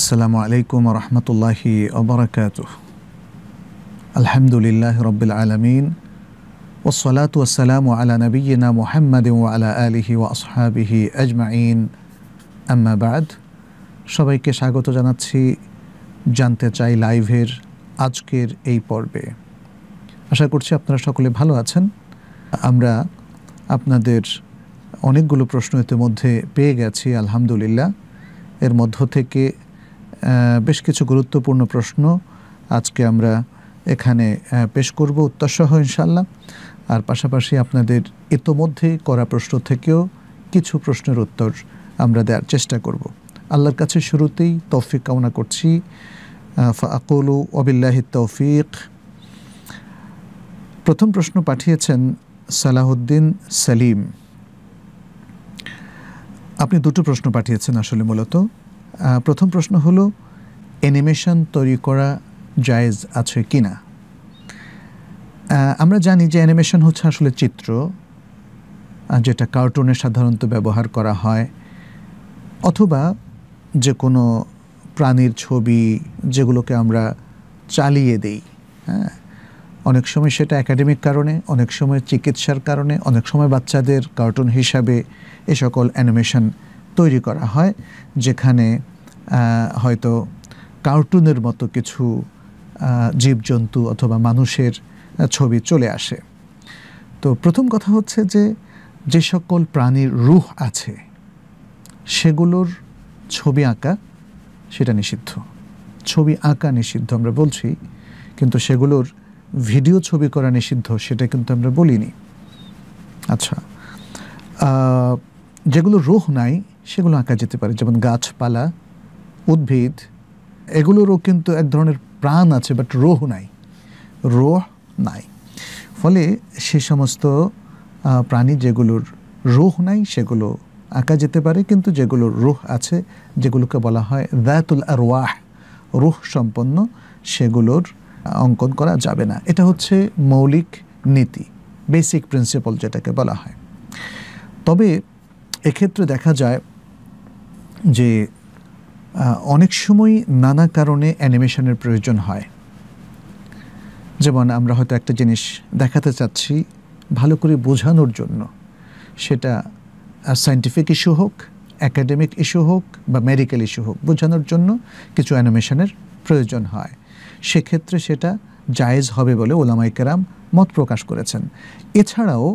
আসসালামু আলাইকুম রহমতুল্লাহি অবরাকাত আলহামদুলিল্লাহ রবিল আলমিন ওসলাত আসসালাম আলা নবীনা মোহাম্মদ আলা আলিহি ও আসহাবিহি আজমাইন আম্মাবাদ সবাইকে স্বাগত জানাচ্ছি জানতে চাই লাইভের আজকের এই পর্বে আশা করছি আপনারা সকলে ভালো আছেন আমরা আপনাদের অনেকগুলো প্রশ্ন ইতিমধ্যে পেয়ে গেছি আলহামদুলিল্লাহ এর মধ্য থেকে বেশ কিছু গুরুত্বপূর্ণ প্রশ্ন আজকে আমরা এখানে পেশ করব উত্তরসহ ইনশাল্লাহ আর পাশাপাশি আপনাদের ইতোমধ্যে করা প্রশ্ন থেকেও কিছু প্রশ্নের উত্তর আমরা দেওয়ার চেষ্টা করব আল্লাহর কাছে শুরুতেই তৌফিক কামনা করছি ফাকুলু অবিল্লাহি তৌফিক প্রথম প্রশ্ন পাঠিয়েছেন সালাহুদ্দিন সালিম আপনি দুটো প্রশ্ন পাঠিয়েছেন আসলে মূলত প্রথম প্রশ্ন হলো অ্যানিমেশন তৈরি করা জায়েজ আছে কি না আমরা জানি যে অ্যানিমেশন হচ্ছে আসলে চিত্র যেটা কার্টুনে সাধারণত ব্যবহার করা হয় অথবা যে কোনো প্রাণীর ছবি যেগুলোকে আমরা চালিয়ে দেই হ্যাঁ অনেক সময় সেটা একাডেমিক কারণে অনেক সময় চিকিৎসার কারণে অনেক সময় বাচ্চাদের কার্টুন হিসাবে এ সকল অ্যানিমেশন তৈরি করা হয় যেখানে হয়তো কার্টুনের মতো কিছু জীবজন্তু অথবা মানুষের ছবি চলে আসে তো প্রথম কথা হচ্ছে যে যে সকল প্রাণীর রুহ আছে সেগুলোর ছবি আঁকা সেটা নিষিদ্ধ ছবি আঁকা নিষিদ্ধ আমরা বলছি কিন্তু সেগুলোর ভিডিও ছবি করা নিষিদ্ধ সেটা কিন্তু আমরা বলিনি আচ্ছা যেগুলো রুহ নাই সেগুলো আঁকা যেতে পারে যেমন গাছপালা উদ্ভিদ এগুলোরও কিন্তু এক ধরনের প্রাণ আছে বাট রোহ নাই রোহ নাই ফলে সে সমস্ত প্রাণী যেগুলোর রোহ নাই সেগুলো আঁকা যেতে পারে কিন্তু যেগুলোর রোহ আছে যেগুলোকে বলা হয় দায়াতুল ওয়াহ রোহ সম্পন্ন সেগুলোর অঙ্কন করা যাবে না এটা হচ্ছে মৌলিক নীতি বেসিক প্রিন্সিপাল যেটাকে বলা হয় তবে এক্ষেত্রে দেখা যায় যে অনেক সময় নানা কারণে অ্যানিমেশনের প্রয়োজন হয় যেমন আমরা হয়তো একটা জিনিস দেখাতে চাচ্ছি ভালো করে বোঝানোর জন্য সেটা সায়েন্টিফিক ইস্যু হোক অ্যাকাডেমিক ইস্যু হোক বা মেডিকেল ইস্যু হোক বোঝানোর জন্য কিছু অ্যানিমেশনের প্রয়োজন হয় সেক্ষেত্রে সেটা জায়েজ হবে বলে ওলামাইকেরাম মত প্রকাশ করেছেন এছাড়াও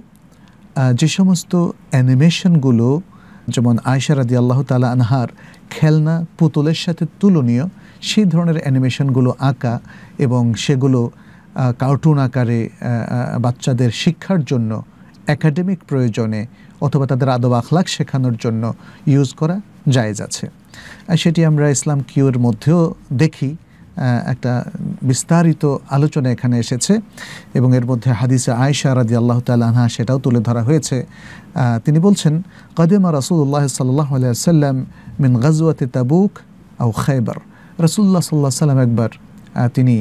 যে সমস্ত অ্যানিমেশনগুলো যেমন আয়সা রাদি আল্লাহ তালা আনহার খেলনা পুতুলের সাথে তুলনীয় সেই ধরনের অ্যানিমেশনগুলো আঁকা এবং সেগুলো কার্টুন আকারে বাচ্চাদের শিক্ষার জন্য একাডেমিক প্রয়োজনে অথবা তাদের আদব আখলাখ শেখানোর জন্য ইউজ করা জায়েজ আছে সেটি আমরা ইসলাম কিউর মধ্যেও দেখি একটা বিস্তারিত আলোচনা এখানে এসেছে এবং এর মধ্যে হাদিসে আয়সা রাজি আল্লাহ তাল্লাহা সেটাও তুলে ধরা হয়েছে তিনি বলছেন কাদেমা রাসুল্লাহ সাল্লাহ সাল্লাম মিন গাজুয়াতে তাবুক আও খাইবার রাসুল্লাহ সাল্লাহ সাল্লাম একবার তিনি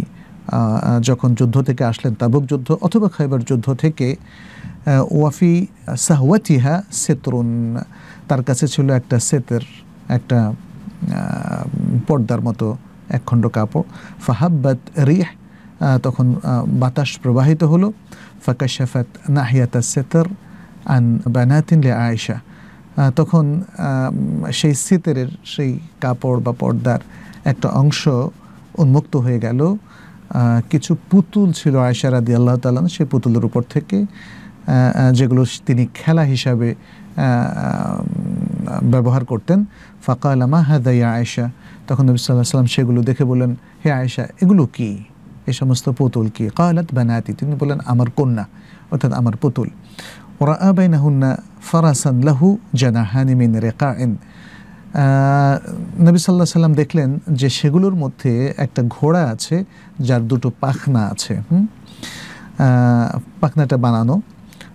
যখন যুদ্ধ থেকে আসলেন তাবুক যুদ্ধ অথবা খাইবার যুদ্ধ থেকে ওয়াফি সাহওয়াতিহা সেতরুন তার কাছে ছিল একটা সেতের একটা পর্দার মতো একখণ্ড কাপড় ফাহাব্বাত রিহ তখন বাতাস প্রবাহিত হলো ফাকাশাফাত নাহিয়াতা সেতর আন বানাতিন লে আয়েশা তখন সেই সিতেরের সেই কাপড় বা পর্দার একটা অংশ উন্মুক্ত হয়ে গেল কিছু পুতুল ছিল আয়েশা রাদি আল্লাহ তালান সেই পুতুলের উপর থেকে যেগুলো তিনি খেলা হিসাবে ব্যবহার করতেন ফাঁকা আলামা হাদাইয়া আয়সা তখন নবী সাল্লাহ সাল্লাম সেগুলো দেখে বললেন হে আয়সা এগুলো কি এ সমস্ত পুতুল কি কালাত বানাতি তিনি বলেন আমার কন্যা অর্থাৎ আমার পুতুল ওরা বাইনাহুন্না ফরাসান লাহু জানাহানি মিন রেকা নবী সাল্লাহ সাল্লাম দেখলেন যে সেগুলোর মধ্যে একটা ঘোড়া আছে যার দুটো পাখনা আছে পাখনাটা বানানো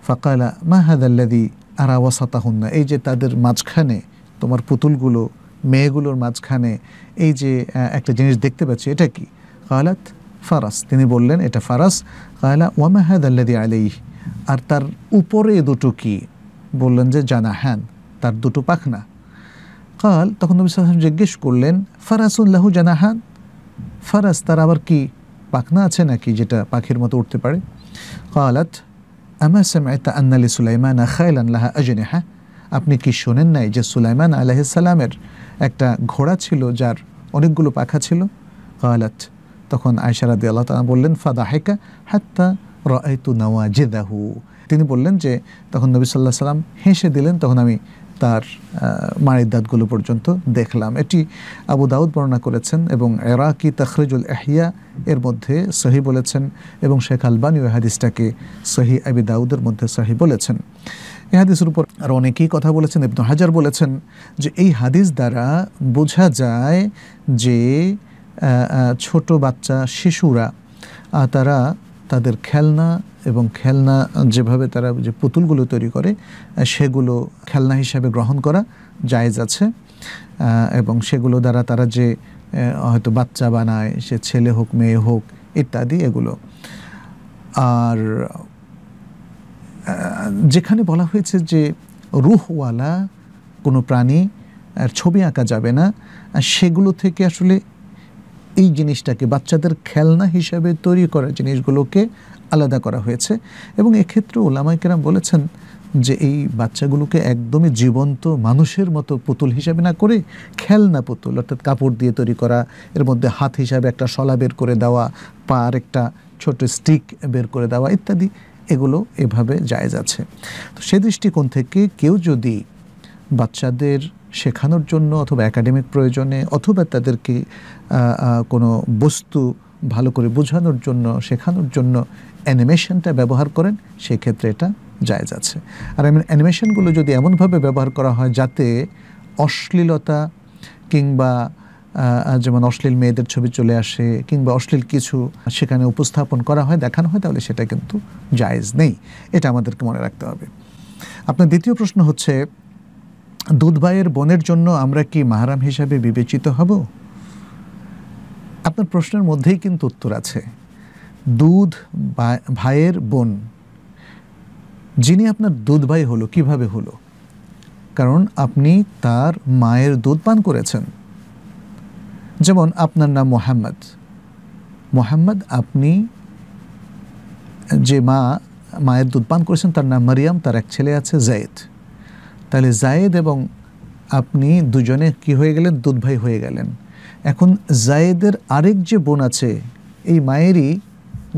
ফাকালা মাহাদাল্লাদি আরা না এই যে তাদের মাঝখানে তোমার পুতুলগুলো মেয়েগুলোর মাঝখানে এই যে একটা জিনিস দেখতে পাচ্ছি এটা কি কয়লাত ফারাস তিনি বললেন এটা ফারাস মাহাদ ওয়ামাহাদাল্লাদি আলাইহ আর তার উপরে দুটো কি বললেন যে জানা হ্যান তার দুটো পাখনা কাল তখন নবী সাল্লাম জিজ্ঞেস করলেন ফারাসুল্লাহু জানা হ্যান ফারাস তার আবার কি পাখনা আছে নাকি যেটা পাখির মতো উঠতে পারে কালাত সে সামায়তা আন্নালি সুলাইমান খায়ল আল্লাহ আজনে হ্যাঁ আপনি কি শোনেন নাই যে সুলাইমান সালামের একটা ঘোড়া ছিল যার অনেকগুলো পাখা ছিল কালাত তখন আয়সারাদি আল্লাহ তালা বললেন ফাদা হেকা হাত্তা রায়তু নাওয়া তিনি বললেন যে তখন নবী সাল্লাহ সাল্লাম হেসে দিলেন তখন আমি তার মায়ের দাঁতগুলো পর্যন্ত দেখলাম এটি আবু দাউদ বর্ণনা করেছেন এবং এরাকি তখরিজুল এহিয়া এর মধ্যে সহি বলেছেন এবং শেখ আলবানি হাদিসটাকে সহি আবি দাউদের মধ্যে সহি বলেছেন এ হাদিসের উপর আরও অনেকেই কথা বলেছেন ইবনু হাজার বলেছেন যে এই হাদিস দ্বারা বোঝা যায় যে ছোট বাচ্চা শিশুরা তারা তাদের খেলনা এবং খেলনা যেভাবে তারা যে পুতুলগুলো তৈরি করে সেগুলো খেলনা হিসাবে গ্রহণ করা জায়েজ আছে এবং সেগুলো দ্বারা তারা যে হয়তো বাচ্চা বানায় সে ছেলে হোক মেয়ে হোক ইত্যাদি এগুলো আর যেখানে বলা হয়েছে যে রুহওয়ালা কোনো প্রাণী আর ছবি আঁকা যাবে না সেগুলো থেকে আসলে এই জিনিসটাকে বাচ্চাদের খেলনা হিসাবে তৈরি করা জিনিসগুলোকে আলাদা করা হয়েছে এবং এক্ষেত্রে ওলামাইকেরাম বলেছেন যে এই বাচ্চাগুলোকে একদমই জীবন্ত মানুষের মতো পুতুল হিসাবে না করে খেলনা পুতুল অর্থাৎ কাপড় দিয়ে তৈরি করা এর মধ্যে হাত হিসাবে একটা শলা বের করে দেওয়া পা আর একটা ছোট স্টিক বের করে দেওয়া ইত্যাদি এগুলো এভাবে জায়জ আছে তো সে দৃষ্টিকোণ থেকে কেউ যদি বাচ্চাদের শেখানোর জন্য অথবা একাডেমিক প্রয়োজনে অথবা তাদেরকে কোনো বস্তু ভালো করে বোঝানোর জন্য শেখানোর জন্য অ্যানিমেশনটা ব্যবহার করেন সেক্ষেত্রে এটা জায়জ আছে আর আমি অ্যানিমেশনগুলো যদি এমনভাবে ব্যবহার করা হয় যাতে অশ্লীলতা কিংবা যেমন অশ্লীল মেয়েদের ছবি চলে আসে কিংবা অশ্লীল কিছু সেখানে উপস্থাপন করা হয় দেখানো হয় তাহলে সেটা কিন্তু জায়েজ নেই এটা আমাদেরকে মনে রাখতে হবে আপনার দ্বিতীয় প্রশ্ন হচ্ছে দুধ ভাইয়ের বোনের জন্য আমরা কি মাহারাম হিসাবে বিবেচিত হব আপনার প্রশ্নের মধ্যেই কিন্তু উত্তর আছে দুধ ভাইয়ের বোন যিনি আপনার দুধ ভাই হলো কিভাবে হলো কারণ আপনি তার মায়ের দুধ পান করেছেন যেমন আপনার নাম মোহাম্মদ মোহাম্মদ আপনি যে মা মায়ের দুধ পান করেছেন তার নাম মারিয়াম তার এক ছেলে আছে জায়েদ তাহলে জায়েদ এবং আপনি দুজনে কি হয়ে গেলেন দুধ ভাই হয়ে গেলেন এখন জায়েদের আরেক যে বোন আছে এই মায়েরই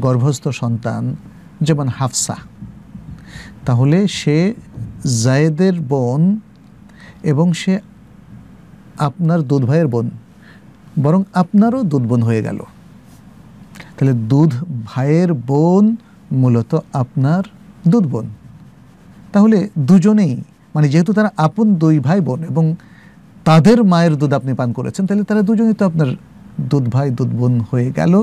গর্ভস্থ সন্তান যেমন হাফসা তাহলে সে জায়েদের বোন এবং সে আপনার দুধ ভাইয়ের বোন বরং আপনারও দুধ বোন হয়ে গেল তাহলে দুধ ভাইয়ের বোন মূলত আপনার দুধ বোন তাহলে দুজনেই মানে যেহেতু তারা আপন দুই ভাই বোন এবং তাদের মায়ের দুধ আপনি পান করেছেন তাহলে তারা দুজনই তো আপনার দুধ ভাই দুধ বোন হয়ে গেল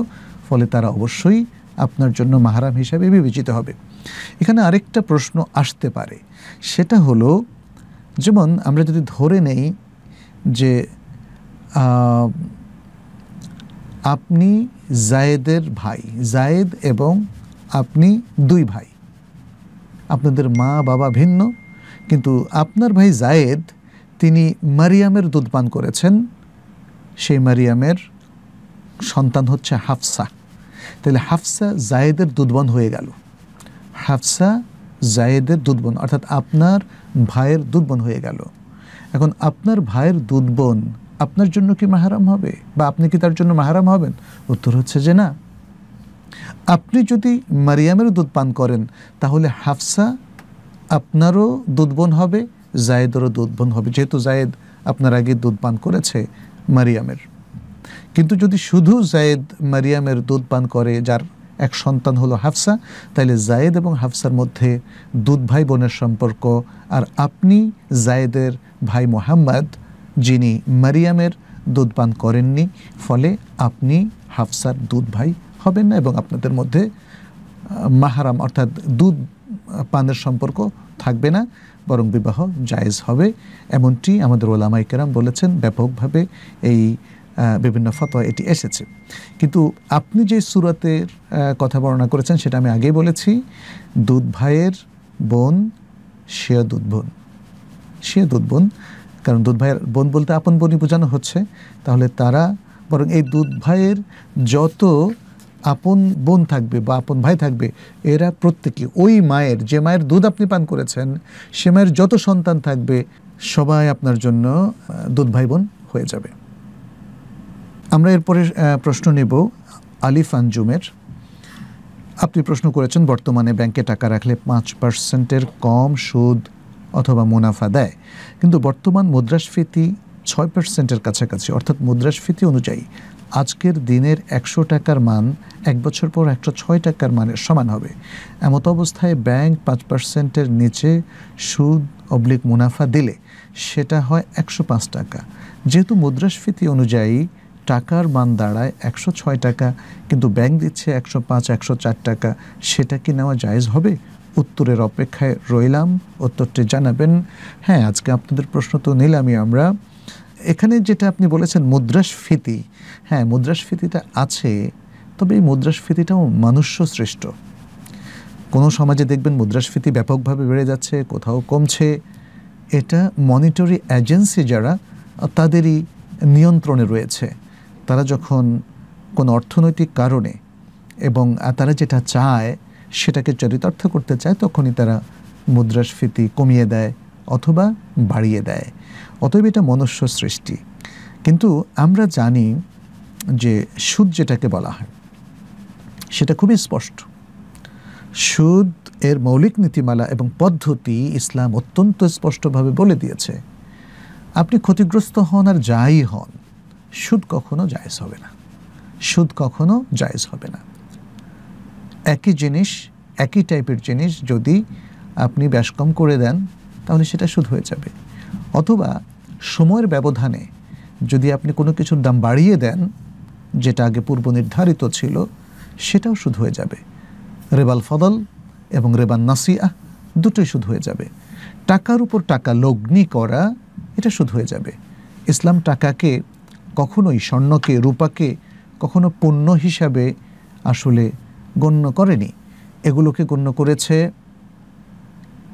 ফলে তারা অবশ্যই আপনার জন্য মাহারাম হিসাবে বিবেচিত হবে এখানে আরেকটা প্রশ্ন আসতে পারে সেটা হলো যেমন আমরা যদি ধরে নেই যে আপনি জায়েদের ভাই জায়েদ এবং আপনি দুই ভাই আপনাদের মা বাবা ভিন্ন কিন্তু আপনার ভাই জায়েদ তিনি মারিয়ামের দুধ পান করেছেন সেই মারিয়ামের সন্তান হচ্ছে হাফসা তাহলে হাফসা জায়েদের দুধবন হয়ে গেল হাফসা জায়েদের দুধবন অর্থাৎ আপনার ভাইয়ের দুধবন হয়ে গেল এখন আপনার ভাইয়ের দুধবন আপনার জন্য কি মাহারাম হবে বা আপনি কি তার জন্য মাহারাম হবেন উত্তর হচ্ছে যে না আপনি যদি মারিয়ামের দুধ পান করেন তাহলে হাফসা আপনারও দুধবন হবে জায়েদেরও দুধবন হবে যেহেতু জায়েদ আপনার আগে দুধ পান করেছে মারিয়ামের কিন্তু যদি শুধু জায়েদ মারিয়ামের দুধ পান করে যার এক সন্তান হলো হাফসা তাইলে জায়েদ এবং হাফসার মধ্যে দুধ ভাই বোনের সম্পর্ক আর আপনি জায়েদের ভাই মোহাম্মদ যিনি মারিয়ামের দুধ পান করেননি ফলে আপনি হাফসার দুধ ভাই হবেন না এবং আপনাদের মধ্যে মাহারাম অর্থাৎ দুধ পানের সম্পর্ক থাকবে না বরং বিবাহ জায়েজ হবে এমনটি আমাদের কেরাম বলেছেন ব্যাপকভাবে এই বিভিন্ন ফতোয়া এটি এসেছে কিন্তু আপনি যে সুরাতের কথা বর্ণনা করেছেন সেটা আমি আগেই বলেছি দুধ ভাইয়ের বোন শিয়া দুধ বোন সে দুধ বোন কারণ দুধ ভাইয়ের বোন বলতে আপন বোনই বোঝানো হচ্ছে তাহলে তারা বরং এই দুধ ভাইয়ের যত আপন বোন থাকবে বা আপন ভাই থাকবে এরা প্রত্যেকে ওই মায়ের যে মায়ের দুধ আপনি পান করেছেন সে মায়ের যত সন্তান থাকবে সবাই আপনার জন্য দুধ ভাই বোন হয়ে যাবে আমরা এরপরে প্রশ্ন নেব আলিফ আঞ্জুমের আপনি প্রশ্ন করেছেন বর্তমানে ব্যাংকে টাকা রাখলে পাঁচ পার্সেন্টের কম সুদ অথবা মুনাফা দেয় কিন্তু বর্তমান মুদ্রাস্ফীতি ছয় পার্সেন্টের কাছাকাছি অর্থাৎ মুদ্রাস্ফীতি অনুযায়ী আজকের দিনের একশো টাকার মান এক বছর পর একশো ছয় টাকার মানের সমান হবে এমত অবস্থায় ব্যাংক পাঁচ পার্সেন্টের নিচে সুদ অবলিক মুনাফা দিলে সেটা হয় একশো পাঁচ টাকা যেহেতু মুদ্রাস্ফীতি অনুযায়ী টাকার মান দাঁড়ায় একশো ছয় টাকা কিন্তু ব্যাংক দিচ্ছে একশো পাঁচ একশো চার টাকা সেটা কি নেওয়া জায়জ হবে উত্তরের অপেক্ষায় রইলাম উত্তরটি জানাবেন হ্যাঁ আজকে আপনাদের প্রশ্ন তো নিলামই আমরা এখানে যেটা আপনি বলেছেন মুদ্রাস্ফীতি হ্যাঁ মুদ্রাস্ফীতিটা আছে তবে এই মুদ্রাস্ফীতিটাও মানুষ্য সৃষ্ট কোনো সমাজে দেখবেন মুদ্রাস্ফীতি ব্যাপকভাবে বেড়ে যাচ্ছে কোথাও কমছে এটা মনিটরি এজেন্সি যারা তাদেরই নিয়ন্ত্রণে রয়েছে তারা যখন কোনো অর্থনৈতিক কারণে এবং তারা যেটা চায় সেটাকে চরিতার্থ করতে চায় তখনই তারা মুদ্রাস্ফীতি কমিয়ে দেয় অথবা বাড়িয়ে দেয় অতএব এটা মনুষ্য সৃষ্টি কিন্তু আমরা জানি যে সুদ যেটাকে বলা হয় সেটা খুবই স্পষ্ট সুদ এর মৌলিক নীতিমালা এবং পদ্ধতি ইসলাম অত্যন্ত স্পষ্টভাবে বলে দিয়েছে আপনি ক্ষতিগ্রস্ত হন আর যাই হন সুদ কখনো জায়জ হবে না সুদ কখনো জায়জ হবে না একই জিনিস একই টাইপের জিনিস যদি আপনি ব্যাসকম করে দেন তাহলে সেটা সুদ হয়ে যাবে অথবা সময়ের ব্যবধানে যদি আপনি কোনো কিছুর দাম বাড়িয়ে দেন যেটা আগে পূর্ব নির্ধারিত ছিল সেটাও সুদ হয়ে যাবে রেবাল ফদল এবং রেবান নাসিয়া দুটোই সুদ হয়ে যাবে টাকার উপর টাকা লগ্নি করা এটা সুদ হয়ে যাবে ইসলাম টাকাকে কখনোই স্বর্ণকে রূপাকে কখনো পণ্য হিসাবে আসলে গণ্য করেনি এগুলোকে গণ্য করেছে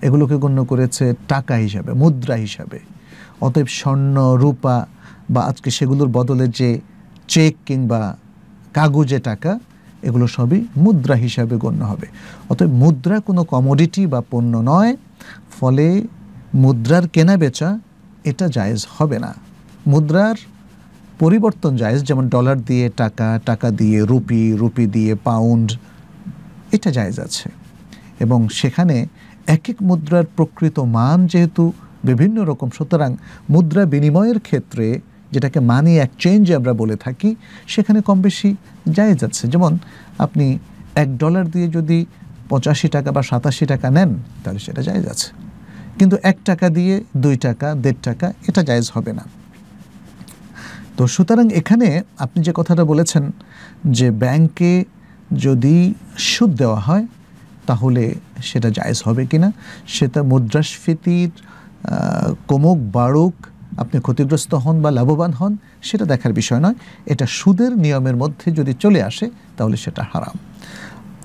এগুলোকে গণ্য করেছে টাকা হিসাবে মুদ্রা হিসাবে অতএব স্বর্ণ রূপা বা আজকে সেগুলোর বদলে যে চেক কিংবা কাগজে টাকা এগুলো সবই মুদ্রা হিসাবে গণ্য হবে অতএব মুদ্রা কোনো কমোডিটি বা পণ্য নয় ফলে মুদ্রার কেনা বেচা এটা জায়েজ হবে না মুদ্রার পরিবর্তন জায়েজ যেমন ডলার দিয়ে টাকা টাকা দিয়ে রুপি রুপি দিয়ে পাউন্ড এটা জায়েজ আছে এবং সেখানে এক এক মুদ্রার প্রকৃত মান যেহেতু বিভিন্ন রকম সুতরাং মুদ্রা বিনিময়ের ক্ষেত্রে যেটাকে মানি এক্সচেঞ্জ আমরা বলে থাকি সেখানে কম বেশি যায় যাচ্ছে যেমন আপনি এক ডলার দিয়ে যদি পঁচাশি টাকা বা সাতাশি টাকা নেন তাহলে সেটা যায় যাচ্ছে কিন্তু এক টাকা দিয়ে দুই টাকা দেড় টাকা এটা জায়জ হবে না তো সুতরাং এখানে আপনি যে কথাটা বলেছেন যে ব্যাংকে যদি সুদ দেওয়া হয় তাহলে সেটা জায়জ হবে কি না সেটা মুদ্রাস্ফীতির কমুক বাড়ুক আপনি ক্ষতিগ্রস্ত হন বা লাভবান হন সেটা দেখার বিষয় নয় এটা সুদের নিয়মের মধ্যে যদি চলে আসে তাহলে সেটা হারাম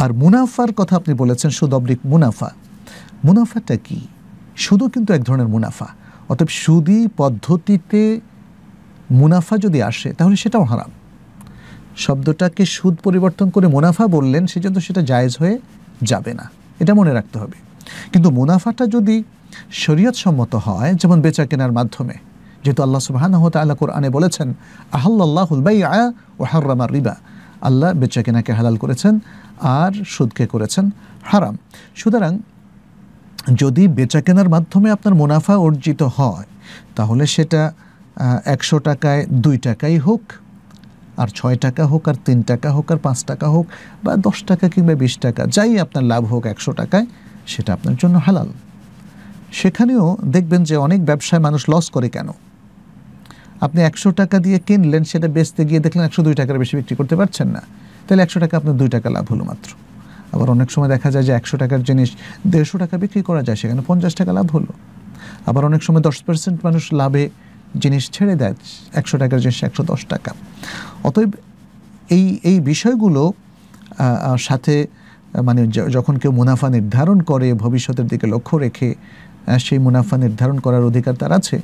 আর মুনাফার কথা আপনি বলেছেন সুদ অবলিক মুনাফা মুনাফাটা কি সুদও কিন্তু এক ধরনের মুনাফা অতএব সুদি পদ্ধতিতে মুনাফা যদি আসে তাহলে সেটাও হারাম শব্দটাকে সুদ পরিবর্তন করে মুনাফা বললেন সেজন্য সেটা জায়েজ হয়ে যাবে না এটা মনে রাখতে হবে কিন্তু মুনাফাটা যদি শরীয়ত সম্মত হয় যেমন বেচা কেনার মাধ্যমে যেহেতু আল্লাহ সুবাহানহ তাল্লাহ কোরআনে বলেছেন আহল্লাহুল হুলবাই আয়া ও হার্রামার রিবা আল্লাহ বেচা কেনাকে হালাল করেছেন আর সুদকে করেছেন হারাম সুতরাং যদি বেচা কেনার মাধ্যমে আপনার মুনাফা অর্জিত হয় তাহলে সেটা একশো টাকায় দুই টাকাই হোক আর ছয় টাকা হোক আর তিন টাকা হোক আর পাঁচ টাকা হোক বা দশ টাকা কিংবা বিশ টাকা যাই আপনার লাভ হোক একশো টাকায় সেটা আপনার জন্য হালাল সেখানেও দেখবেন যে অনেক ব্যবসায় মানুষ লস করে কেন আপনি একশো টাকা দিয়ে কিনলেন সেটা বেচতে গিয়ে দেখলেন একশো দুই টাকার বেশি বিক্রি করতে পারছেন না তাহলে একশো টাকা আপনার দুই টাকা লাভ হলো মাত্র আবার অনেক সময় দেখা যায় যে একশো টাকার জিনিস দেড়শো টাকা বিক্রি করা যায় সেখানে পঞ্চাশ টাকা লাভ হলো আবার অনেক সময় দশ পার্সেন্ট মানুষ লাভে জিনিস ছেড়ে দেয় একশো টাকার জিনিস একশো দশ টাকা অতএব এই এই বিষয়গুলো সাথে মানে যখন কেউ মুনাফা নির্ধারণ করে ভবিষ্যতের দিকে লক্ষ্য রেখে সেই মুনাফা নির্ধারণ করার অধিকার তার আছে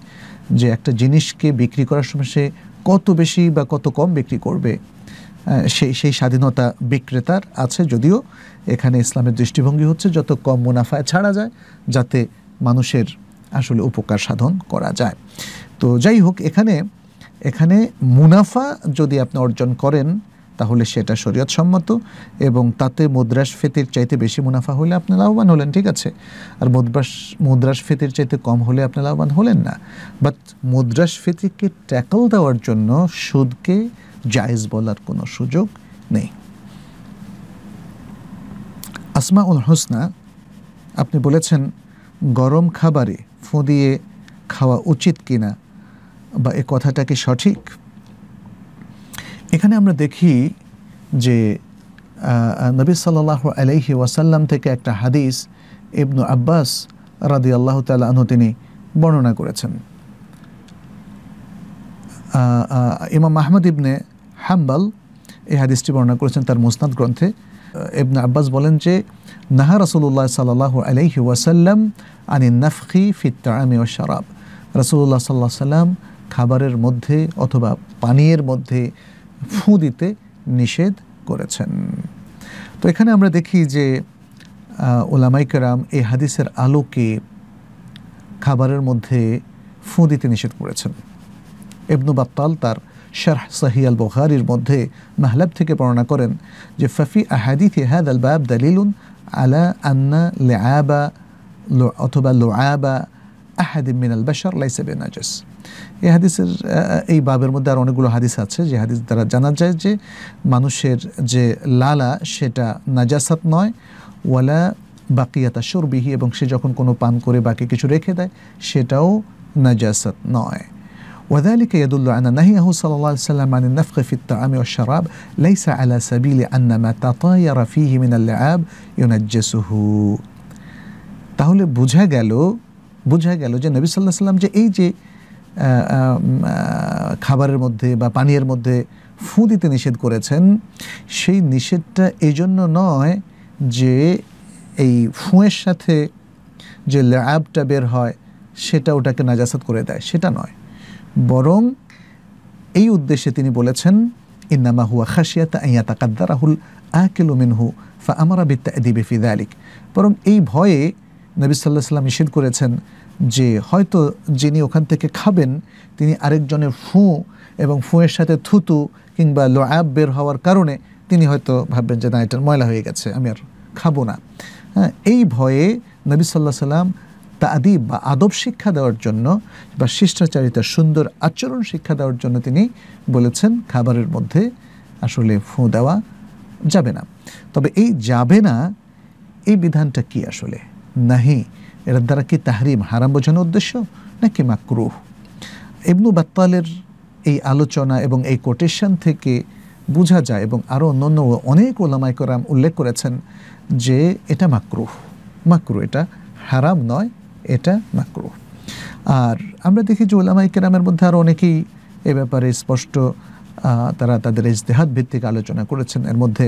যে একটা জিনিসকে বিক্রি করার সময় সে কত বেশি বা কত কম বিক্রি করবে সেই সেই স্বাধীনতা বিক্রেতার আছে যদিও এখানে ইসলামের দৃষ্টিভঙ্গি হচ্ছে যত কম মুনাফায় ছাড়া যায় যাতে মানুষের আসলে উপকার সাধন করা যায় তো যাই হোক এখানে এখানে মুনাফা যদি আপনি অর্জন করেন তাহলে সেটা শরীয়ত সম্মত এবং তাতে মুদ্রাসফীতির চাইতে বেশি মুনাফা হলে আপনি লাভবান হলেন ঠিক আছে আর মুদ্রাস মুদ্রাসফীতির চাইতে কম হলে আপনি লাভবান হলেন না বাট মুদ্রাসফীতিকে ট্যাকল দেওয়ার জন্য সুদকে জায়েজ বলার কোনো সুযোগ নেই আসমা উল হোসনা আপনি বলেছেন গরম খাবারে দিয়ে খাওয়া উচিত কিনা বা এ কথাটা কি সঠিক এখানে আমরা দেখি যে নবী সাল্লাহ আলহি ওয়াসাল্লাম থেকে একটা হাদিস ইবনু আব্বাস রাদি আল্লাহ তালু তিনি বর্ণনা করেছেন ইমাম আহমদ ইবনে হাম্বাল এই হাদিসটি বর্ণনা করেছেন তার মুসনাদ গ্রন্থে ইবনে আব্বাস বলেন যে নাহা রসুল্লাহ সাল্লাহ আলহি ওয়াসাল্লাম আনি নফি ফিত তামি ও শরাব রসুল্লাহ সাল্লাহ সাল্লাম খাবারের মধ্যে অথবা পানীয়ের মধ্যে ফু দিতে নিষেধ করেছেন তো এখানে আমরা দেখি যে ওলামাইকারাম এই হাদিসের আলোকে খাবারের মধ্যে ফু দিতে নিষেধ করেছেন এবনু বাত্তাল তার শাহ সাহি আল মধ্যে মাহলাব থেকে বর্ণনা করেন যে ফাফি আহাদি হাদ আল বাব দালিলুন আলা আন্না লেআবা অথবা লোয়াবা আহাদিম মিনাল বাসার লাইসে নাজাস এই হাদিসের এই বাবের মধ্যে আর অনেকগুলো হাদিস আছে যে হাদিস দ্বারা জানা যায় যে মানুষের যে লালা সেটা নাজাসাত নয় ওয়ালা বাকিয়াতা সরবিহি এবং সে যখন কোনো পান করে বাকি কিছু রেখে দেয় সেটাও নাজাসাত নয় وذلك يدل على نهيه صلى الله عليه وسلم عن النفخ في الطعام والشراب ليس على سبيل أن ما تطاير فيه من اللعاب ينجسه তাহলে বুঝা গেল বুঝা গেল যে নবী সাল্লাহ সাল্লাম যে এই যে খাবারের মধ্যে বা পানীয়ের মধ্যে ফু দিতে নিষেধ করেছেন সেই নিষেধটা এই জন্য নয় যে এই ফুঁয়ের সাথে যে ল্যাবটা বের হয় সেটা ওটাকে নাজাসাত করে দেয় সেটা নয় বরং এই উদ্দেশ্যে তিনি বলেছেন ইন্নামা হুয়া খাসিয়াতা আইয়া তাকাদ্দা রাহুল আকেলুমিনহু ফা আমারা বিত্তা দিবে ফিদা আলিক বরং এই ভয়ে নবী সাল্লাহ সাল্লাম নিষেধ করেছেন যে হয়তো যিনি ওখান থেকে খাবেন তিনি আরেকজনের ফুঁ এবং ফুঁয়ের সাথে থুতু কিংবা লোয়াব বের হওয়ার কারণে তিনি হয়তো ভাববেন যে না এটার ময়লা হয়ে গেছে আমি আর খাবো না হ্যাঁ এই ভয়ে নবী সাল্লাহ সাল্লাম আদি বা আদব শিক্ষা দেওয়ার জন্য বা শিষ্টাচারিতার সুন্দর আচরণ শিক্ষা দেওয়ার জন্য তিনি বলেছেন খাবারের মধ্যে আসলে ফুঁ দেওয়া যাবে না তবে এই যাবে না এই বিধানটা কি আসলে নাহি এর দ্বারা কি তাহরিম হারাম বোঝানোর উদ্দেশ্য নাকি মাকরুহ ইবনু বাত্তালের এই আলোচনা এবং এই কোটেশন থেকে বোঝা যায় এবং আরও অন্য অনেক ওলামাই করাম উল্লেখ করেছেন যে এটা মাকরুহ মাকরু এটা হারাম নয় এটা মাকরু আর আমরা দেখি যে ওলামাই কেরামের মধ্যে আরও অনেকেই এ ব্যাপারে স্পষ্ট তারা তাদের ইজতেহাদ ভিত্তিক আলোচনা করেছেন এর মধ্যে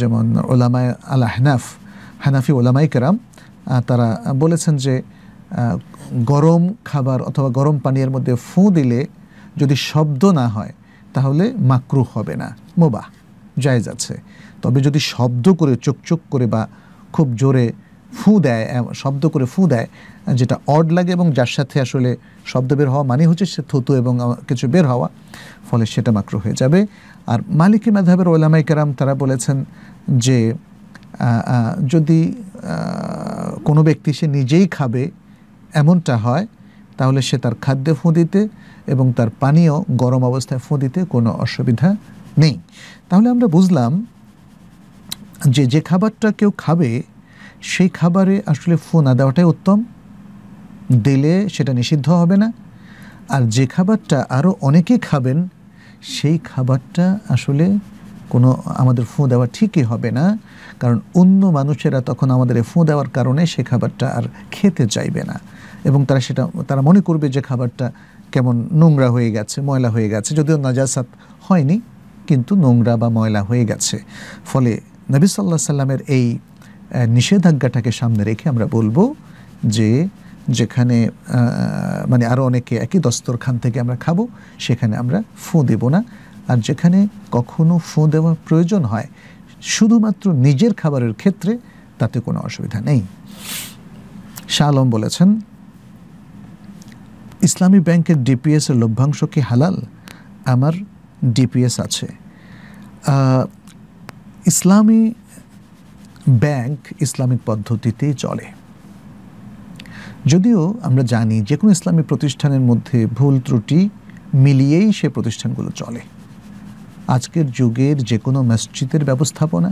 যেমন ওলামায় আল হেনাফ হানাফি ওলামাই কেরাম তারা বলেছেন যে গরম খাবার অথবা গরম পানীয়ের মধ্যে ফুঁ দিলে যদি শব্দ না হয় তাহলে মাকরু হবে না মোবা জায়জ আছে তবে যদি শব্দ করে চকচক করে বা খুব জোরে ফুঁ দেয় শব্দ করে ফুঁ দেয় যেটা অড লাগে এবং যার সাথে আসলে শব্দ বের হওয়া মানে হচ্ছে সে থুতু এবং কিছু বের হওয়া ফলে সেটা মাকরু হয়ে যাবে আর মালিকী মাধাবের ওলামাইকার তারা বলেছেন যে যদি কোনো ব্যক্তি সে নিজেই খাবে এমনটা হয় তাহলে সে তার খাদ্যে ফুঁদিতে দিতে এবং তার পানীয় গরম অবস্থায় ফোঁ দিতে কোনো অসুবিধা নেই তাহলে আমরা বুঝলাম যে যে খাবারটা কেউ খাবে সেই খাবারে আসলে ফু না দেওয়াটাই উত্তম দিলে সেটা নিষিদ্ধ হবে না আর যে খাবারটা আরও অনেকে খাবেন সেই খাবারটা আসলে কোনো আমাদের ফু দেওয়া ঠিকই হবে না কারণ অন্য মানুষেরা তখন আমাদের ফোঁ দেওয়ার কারণে সে খাবারটা আর খেতে চাইবে না এবং তারা সেটা তারা মনে করবে যে খাবারটা কেমন নোংরা হয়ে গেছে ময়লা হয়ে গেছে যদিও নাজাসাত হয়নি কিন্তু নোংরা বা ময়লা হয়ে গেছে ফলে নবী সাল্লাহ সাল্লামের এই নিষেধাজ্ঞাটাকে সামনে রেখে আমরা বলবো যে যেখানে মানে আরও অনেকে একই দস্তরখান থেকে আমরা খাবো সেখানে আমরা ফোঁ দেব না আর যেখানে কখনো ফোঁ দেওয়ার প্রয়োজন হয় শুধুমাত্র নিজের খাবারের ক্ষেত্রে তাতে কোনো অসুবিধা নেই শাহ আলম বলেছেন ইসলামী ব্যাংকের ডিপিএসের লভ্যাংশ কি হালাল আমার ডিপিএস আছে ইসলামী ব্যাংক ইসলামিক পদ্ধতিতেই চলে যদিও আমরা জানি যে কোনো ইসলামী প্রতিষ্ঠানের মধ্যে ভুল ত্রুটি মিলিয়েই সে প্রতিষ্ঠানগুলো চলে আজকের যুগের যে কোনো মসজিদের ব্যবস্থাপনা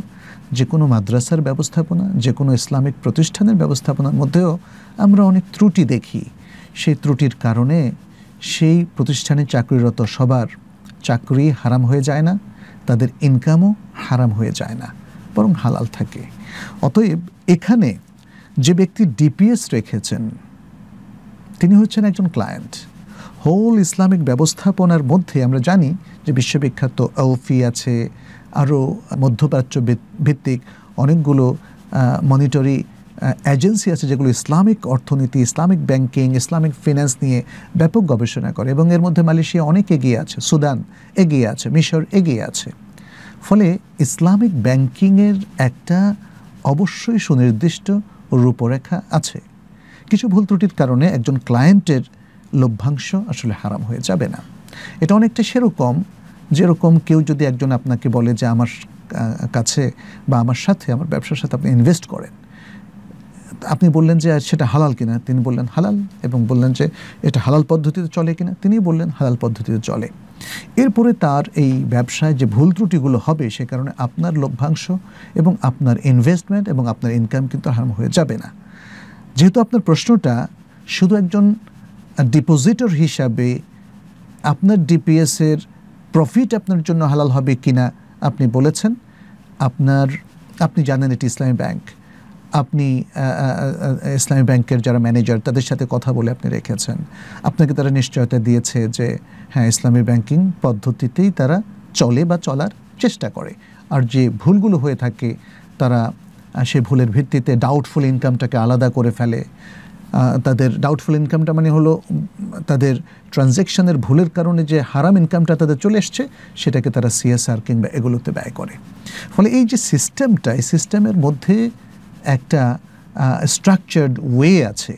যে কোনো মাদ্রাসার ব্যবস্থাপনা যে কোনো ইসলামিক প্রতিষ্ঠানের ব্যবস্থাপনার মধ্যেও আমরা অনেক ত্রুটি দেখি সেই ত্রুটির কারণে সেই প্রতিষ্ঠানে চাকরিরত সবার চাকরি হারাম হয়ে যায় না তাদের ইনকামও হারাম হয়ে যায় না বরং হালাল থাকে অতএব এখানে যে ব্যক্তি ডিপিএস রেখেছেন তিনি হচ্ছেন একজন ক্লায়েন্ট হোল ইসলামিক ব্যবস্থাপনার মধ্যে আমরা জানি যে বিশ্ববিখ্যাত আউফি আছে আরও মধ্যপ্রাচ্য ভিত্তিক অনেকগুলো মনিটরি এজেন্সি আছে যেগুলো ইসলামিক অর্থনীতি ইসলামিক ব্যাংকিং ইসলামিক ফিন্যান্স নিয়ে ব্যাপক গবেষণা করে এবং এর মধ্যে মালয়েশিয়া অনেক এগিয়ে আছে সুদান এগিয়ে আছে মিশর এগিয়ে আছে ফলে ইসলামিক ব্যাংকিংয়ের একটা অবশ্যই সুনির্দিষ্ট রূপরেখা আছে কিছু ভুল ত্রুটির কারণে একজন ক্লায়েন্টের লভ্যাংশ আসলে হারাম হয়ে যাবে না এটা অনেকটা সেরকম যেরকম কেউ যদি একজন আপনাকে বলে যে আমার কাছে বা আমার সাথে আমার ব্যবসার সাথে আপনি ইনভেস্ট করেন আপনি বললেন যে সেটা হালাল কিনা তিনি বললেন হালাল এবং বললেন যে এটা হালাল পদ্ধতিতে চলে কিনা তিনি বললেন হালাল পদ্ধতিতে চলে এরপরে তার এই ব্যবসায় যে ভুল ত্রুটিগুলো হবে সে কারণে আপনার লভ্যাংশ এবং আপনার ইনভেস্টমেন্ট এবং আপনার ইনকাম কিন্তু হারাম হয়ে যাবে না যেহেতু আপনার প্রশ্নটা শুধু একজন ডিপোজিটর হিসাবে আপনার ডিপিএসের প্রফিট আপনার জন্য হালাল হবে কিনা আপনি বলেছেন আপনার আপনি জানেন এটি ইসলামী ব্যাংক আপনি ইসলামী ব্যাংকের যারা ম্যানেজার তাদের সাথে কথা বলে আপনি রেখেছেন আপনাকে তারা নিশ্চয়তা দিয়েছে যে হ্যাঁ ইসলামী ব্যাংকিং পদ্ধতিতেই তারা চলে বা চলার চেষ্টা করে আর যে ভুলগুলো হয়ে থাকে তারা সে ভুলের ভিত্তিতে ডাউটফুল ইনকামটাকে আলাদা করে ফেলে তাদের ডাউটফুল ইনকামটা মানে হলো তাদের ট্রানজ্যাকশনের ভুলের কারণে যে হারাম ইনকামটা তাদের চলে এসছে সেটাকে তারা সিএসআর কিংবা এগুলোতে ব্যয় করে ফলে এই যে সিস্টেমটা এই সিস্টেমের মধ্যে একটা স্ট্রাকচার্ড ওয়ে আছে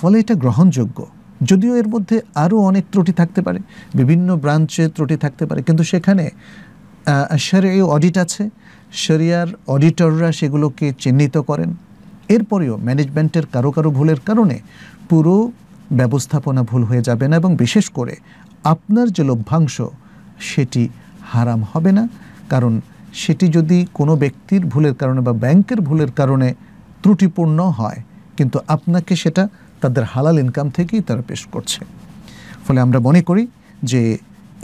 ফলে এটা গ্রহণযোগ্য যদিও এর মধ্যে আরও অনেক ত্রুটি থাকতে পারে বিভিন্ন ব্রাঞ্চে ত্রুটি থাকতে পারে কিন্তু সেখানে সেরিয়া অডিট আছে সেরিয়ার অডিটররা সেগুলোকে চিহ্নিত করেন এরপরেও ম্যানেজমেন্টের কারো কারো ভুলের কারণে পুরো ব্যবস্থাপনা ভুল হয়ে যাবে না এবং বিশেষ করে আপনার যে লভ্যাংশ সেটি হারাম হবে না কারণ সেটি যদি কোনো ব্যক্তির ভুলের কারণে বা ব্যাংকের ভুলের কারণে ত্রুটিপূর্ণ হয় কিন্তু আপনাকে সেটা তাদের হালাল ইনকাম থেকেই তারা পেশ করছে ফলে আমরা মনে করি যে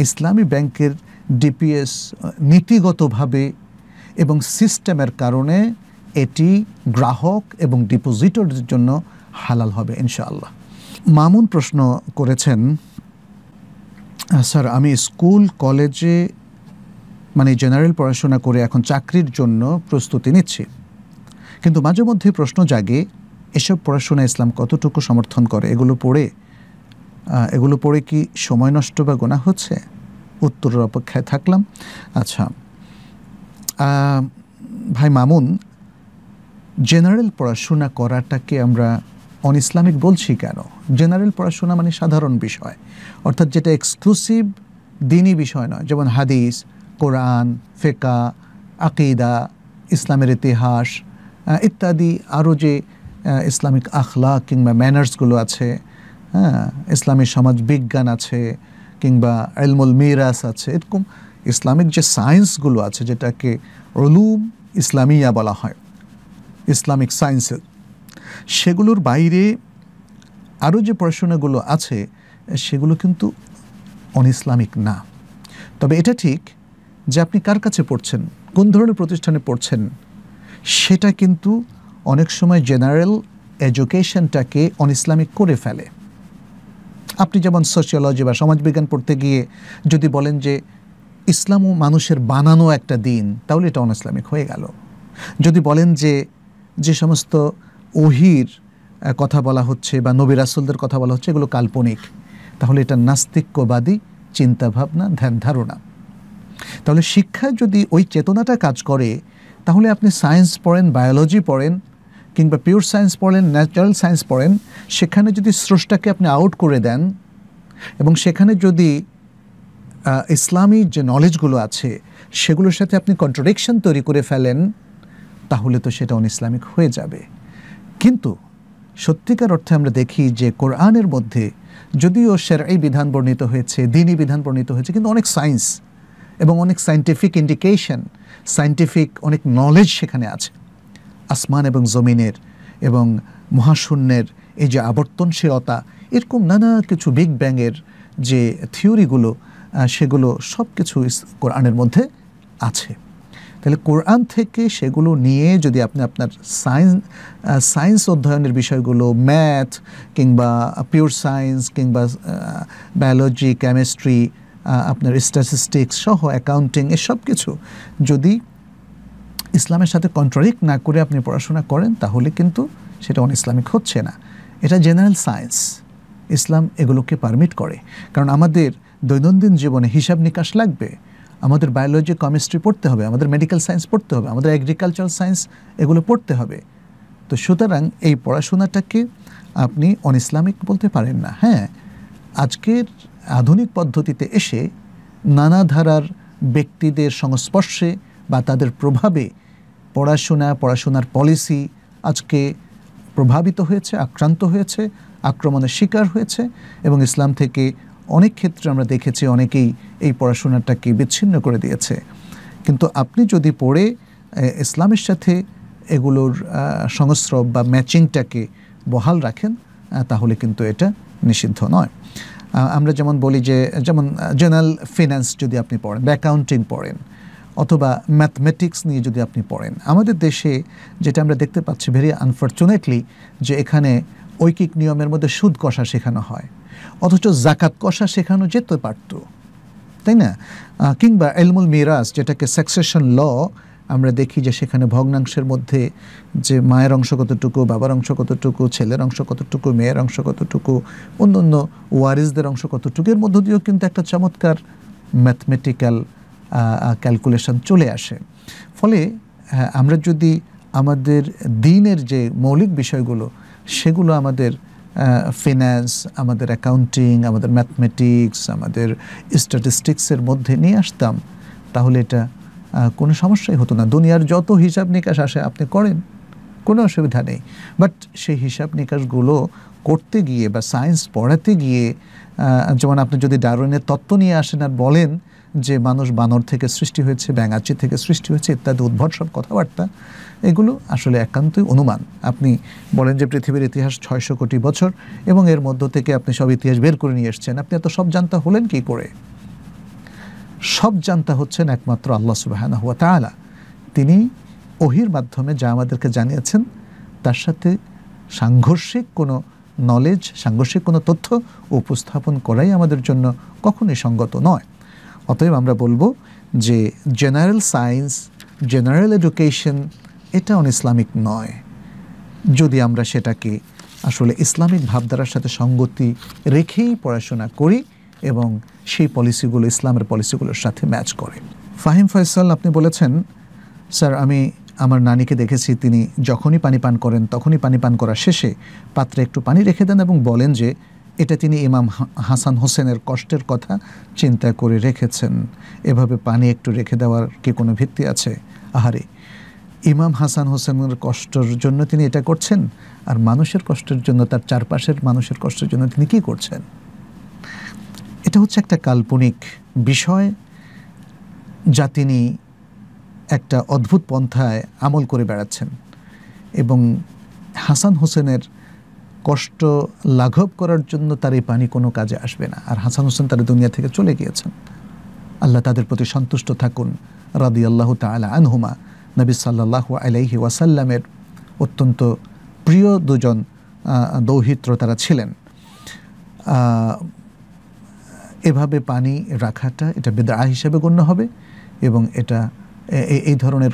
ইসলামী ব্যাংকের ডিপিএস নীতিগতভাবে এবং সিস্টেমের কারণে এটি গ্রাহক এবং ডিপোজিটরদের জন্য হালাল হবে ইনশাআল্লাহ মামুন প্রশ্ন করেছেন স্যার আমি স্কুল কলেজে মানে জেনারেল পড়াশোনা করে এখন চাকরির জন্য প্রস্তুতি নিচ্ছি কিন্তু মাঝে মধ্যে প্রশ্ন জাগে এসব পড়াশোনা ইসলাম কতটুকু সমর্থন করে এগুলো পড়ে এগুলো পড়ে কি সময় নষ্ট বা গোনা হচ্ছে উত্তরের অপেক্ষায় থাকলাম আচ্ছা ভাই মামুন জেনারেল পড়াশোনা করাটাকে আমরা অন ইসলামিক বলছি কেন জেনারেল পড়াশোনা মানে সাধারণ বিষয় অর্থাৎ যেটা এক্সক্লুসিভ দিনই বিষয় নয় যেমন হাদিস কোরআন ফেকা আকিদা ইসলামের ইতিহাস ইত্যাদি আরও যে ইসলামিক আখলা কিংবা ম্যানার্সগুলো আছে হ্যাঁ ইসলামী সমাজ বিজ্ঞান আছে কিংবা এলমুল মিরাস আছে এরকম ইসলামিক যে সায়েন্সগুলো আছে যেটাকে রলুম ইসলামিয়া বলা হয় ইসলামিক সায়েন্সের সেগুলোর বাইরে আরও যে পড়াশোনাগুলো আছে সেগুলো কিন্তু অন ইসলামিক না তবে এটা ঠিক যে আপনি কার কাছে পড়ছেন কোন ধরনের প্রতিষ্ঠানে পড়ছেন সেটা কিন্তু অনেক সময় জেনারেল এডুকেশনটাকে অন ইসলামিক করে ফেলে আপনি যেমন সোশিয়োলজি বা সমাজবিজ্ঞান পড়তে গিয়ে যদি বলেন যে ইসলাম ও মানুষের বানানো একটা দিন তাহলে এটা অন ইসলামিক হয়ে গেল যদি বলেন যে যে সমস্ত ওহির কথা বলা হচ্ছে বা নবী রাসুলদের কথা বলা হচ্ছে এগুলো কাল্পনিক তাহলে এটা নাস্তিক্যবাদী চিন্তাভাবনা ধ্যান ধারণা তাহলে শিক্ষা যদি ওই চেতনাটা কাজ করে তাহলে আপনি সায়েন্স পড়েন বায়োলজি পড়েন কিংবা পিওর সায়েন্স পড়েন ন্যাচারাল সায়েন্স পড়েন সেখানে যদি স্রষ্টাকে আপনি আউট করে দেন এবং সেখানে যদি ইসলামী যে নলেজগুলো আছে সেগুলোর সাথে আপনি কন্ট্রোডিকশন তৈরি করে ফেলেন তাহলে তো সেটা অন ইসলামিক হয়ে যাবে কিন্তু সত্যিকার অর্থে আমরা দেখি যে কোরআনের মধ্যে যদিও এই বিধান বর্ণিত হয়েছে দিনই বিধান বর্ণিত হয়েছে কিন্তু অনেক সায়েন্স এবং অনেক সায়েন্টিফিক ইন্ডিকেশন সায়েন্টিফিক অনেক নলেজ সেখানে আছে আসমান এবং জমিনের এবং মহাশূন্যের এই যে আবর্তনশীলতা এরকম নানা কিছু বিগ ব্যাংয়ের যে থিওরিগুলো সেগুলো সব কিছু কোরআনের মধ্যে আছে তাহলে কোরআন থেকে সেগুলো নিয়ে যদি আপনি আপনার সায়েন্স সায়েন্স অধ্যয়নের বিষয়গুলো ম্যাথ কিংবা পিওর সায়েন্স কিংবা বায়োলজি কেমিস্ট্রি আপনার স্ট্যাটিস্টিক্স সহ অ্যাকাউন্টিং এসব কিছু যদি ইসলামের সাথে কন্ট্রাডিক্ট না করে আপনি পড়াশোনা করেন তাহলে কিন্তু সেটা অন ইসলামিক হচ্ছে না এটা জেনারেল সায়েন্স ইসলাম এগুলোকে পারমিট করে কারণ আমাদের দৈনন্দিন জীবনে হিসাব নিকাশ লাগবে আমাদের বায়োলজি কেমিস্ট্রি পড়তে হবে আমাদের মেডিকেল সায়েন্স পড়তে হবে আমাদের অ্যাগ্রিকালচারাল সায়েন্স এগুলো পড়তে হবে তো সুতরাং এই পড়াশোনাটাকে আপনি অন ইসলামিক বলতে পারেন না হ্যাঁ আজকের আধুনিক পদ্ধতিতে এসে নানা ধারার ব্যক্তিদের সংস্পর্শে বা তাদের প্রভাবে পড়াশোনা পড়াশোনার পলিসি আজকে প্রভাবিত হয়েছে আক্রান্ত হয়েছে আক্রমণের শিকার হয়েছে এবং ইসলাম থেকে অনেক ক্ষেত্রে আমরা দেখেছি অনেকেই এই পড়াশোনাটাকে বিচ্ছিন্ন করে দিয়েছে কিন্তু আপনি যদি পড়ে ইসলামের সাথে এগুলোর সংস্রব বা ম্যাচিংটাকে বহাল রাখেন তাহলে কিন্তু এটা নিষিদ্ধ নয় আমরা যেমন বলি যে যেমন জেনারেল ফিন্যান্স যদি আপনি পড়েন বা অ্যাকাউন্টিং পড়েন অথবা ম্যাথমেটিক্স নিয়ে যদি আপনি পড়েন আমাদের দেশে যেটা আমরা দেখতে পাচ্ছি ভেরি আনফর্চুনেটলি যে এখানে ঐকিক নিয়মের মধ্যে সুদ কষা শেখানো হয় অথচ জাকাত কষা শেখানো যেতে পারত তাই না কিংবা এলমুল মিরাজ যেটাকে সাকসেশন ল আমরা দেখি যে সেখানে ভগ্নাংশের মধ্যে যে মায়ের অংশ কতটুকু বাবার অংশ কতটুকু ছেলের অংশ কতটুকু মেয়ের অংশ কতটুকু অন্য অন্য ওয়ারিসদের অংশ কতটুকু এর মধ্য দিয়েও কিন্তু একটা চমৎকার ম্যাথমেটিক্যাল ক্যালকুলেশন চলে আসে ফলে আমরা যদি আমাদের দিনের যে মৌলিক বিষয়গুলো সেগুলো আমাদের ফিন্যান্স আমাদের অ্যাকাউন্টিং আমাদের ম্যাথমেটিক্স আমাদের স্ট্যাটিস্টিক্সের মধ্যে নিয়ে আসতাম তাহলে এটা কোনো সমস্যাই হতো না দুনিয়ার যত হিসাব নিকাশ আসে আপনি করেন কোনো অসুবিধা নেই বাট সেই হিসাব নিকাশগুলো করতে গিয়ে বা সায়েন্স পড়াতে গিয়ে যেমন আপনি যদি ডারোনের তত্ত্ব নিয়ে আসেন আর বলেন যে মানুষ বানর থেকে সৃষ্টি হয়েছে ব্যাঙাচি থেকে সৃষ্টি হয়েছে ইত্যাদি উদ্ভট সব কথাবার্তা এগুলো আসলে একান্তই অনুমান আপনি বলেন যে পৃথিবীর ইতিহাস ছয়শো কোটি বছর এবং এর মধ্য থেকে আপনি সব ইতিহাস বের করে নিয়ে এসছেন আপনি এত সব জানতা হলেন কি করে সব জানতা হচ্ছেন একমাত্র আল্লাহ সুবাহানা হুয়া তালা তিনি ওহির মাধ্যমে যা আমাদেরকে জানিয়েছেন তার সাথে সাংঘর্ষিক কোনো নলেজ সাংঘর্ষিক কোনো তথ্য উপস্থাপন করাই আমাদের জন্য কখনই সঙ্গত নয় অতএব আমরা বলবো যে জেনারেল সায়েন্স জেনারেল এডুকেশন এটা অন ইসলামিক নয় যদি আমরা সেটাকে আসলে ইসলামিক ভাবধারার সাথে সঙ্গতি রেখেই পড়াশোনা করি এবং সেই পলিসিগুলো ইসলামের পলিসিগুলোর সাথে ম্যাচ করে ফাহিম ফয়সাল আপনি বলেছেন স্যার আমি আমার নানিকে দেখেছি তিনি যখনই পানি পান করেন তখনই পানি পান করা শেষে পাত্রে একটু পানি রেখে দেন এবং বলেন যে এটা তিনি ইমাম হাসান হোসেনের কষ্টের কথা চিন্তা করে রেখেছেন এভাবে পানি একটু রেখে দেওয়ার কি কোনো ভিত্তি আছে আহারে ইমাম হাসান হোসেনের কষ্টের জন্য তিনি এটা করছেন আর মানুষের কষ্টের জন্য তার চারপাশের মানুষের কষ্টের জন্য তিনি কি করছেন এটা হচ্ছে একটা কাল্পনিক বিষয় যা তিনি একটা অদ্ভুত পন্থায় আমল করে বেড়াচ্ছেন এবং হাসান হোসেনের কষ্ট লাঘব করার জন্য তার এই পানি কোনো কাজে আসবে না আর হাসান হোসেন তার দুনিয়া থেকে চলে গিয়েছেন আল্লাহ তাদের প্রতি সন্তুষ্ট থাকুন রাদি আল্লাহ তালা আনহুমা নবী সাল্লাহ আলাইহি ওয়াসাল্লামের অত্যন্ত প্রিয় দুজন দৌহিত্র তারা ছিলেন এভাবে পানি রাখাটা এটা বেদা হিসেবে গণ্য হবে এবং এটা এই ধরনের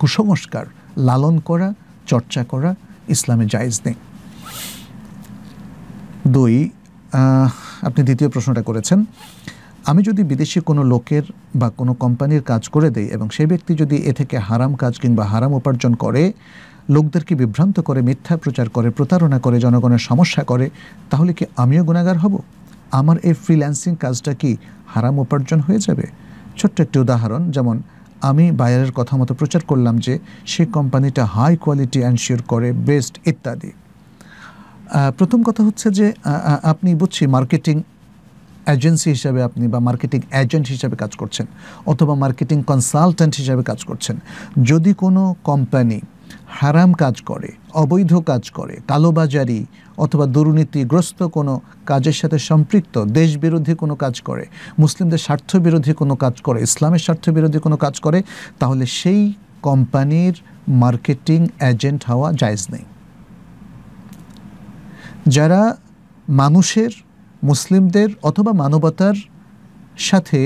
কুসংস্কার লালন করা চর্চা করা ইসলামে জায়জ নেই দুই আপনি দ্বিতীয় প্রশ্নটা করেছেন আমি যদি বিদেশি কোনো লোকের বা কোনো কোম্পানির কাজ করে দেই এবং সেই ব্যক্তি যদি এ থেকে হারাম কাজ কিংবা হারাম উপার্জন করে লোকদেরকে বিভ্রান্ত করে মিথ্যা প্রচার করে প্রতারণা করে জনগণের সমস্যা করে তাহলে কি আমিও গুণাগার হব আমার এই ফ্রিল্যান্সিং কাজটা কি হারাম উপার্জন হয়ে যাবে ছোট্ট একটি উদাহরণ যেমন আমি বায়ারের কথা মতো প্রচার করলাম যে সেই কোম্পানিটা হাই কোয়ালিটি অ্যানশিওর করে বেস্ট ইত্যাদি প্রথম কথা হচ্ছে যে আপনি বুঝছি মার্কেটিং এজেন্সি হিসাবে আপনি বা মার্কেটিং এজেন্ট হিসাবে কাজ করছেন অথবা মার্কেটিং কনসালট্যান্ট হিসাবে কাজ করছেন যদি কোনো কোম্পানি হারাম কাজ করে অবৈধ কাজ করে কালোবাজারি অথবা দুর্নীতিগ্রস্ত কোনো কাজের সাথে সম্পৃক্ত দেশবিরোধী কোনো কাজ করে মুসলিমদের স্বার্থবিরোধী কোনো কাজ করে ইসলামের স্বার্থবিরোধী কোনো কাজ করে তাহলে সেই কোম্পানির মার্কেটিং এজেন্ট হওয়া জায়জ নেই যারা মানুষের মুসলিমদের অথবা মানবতার সাথে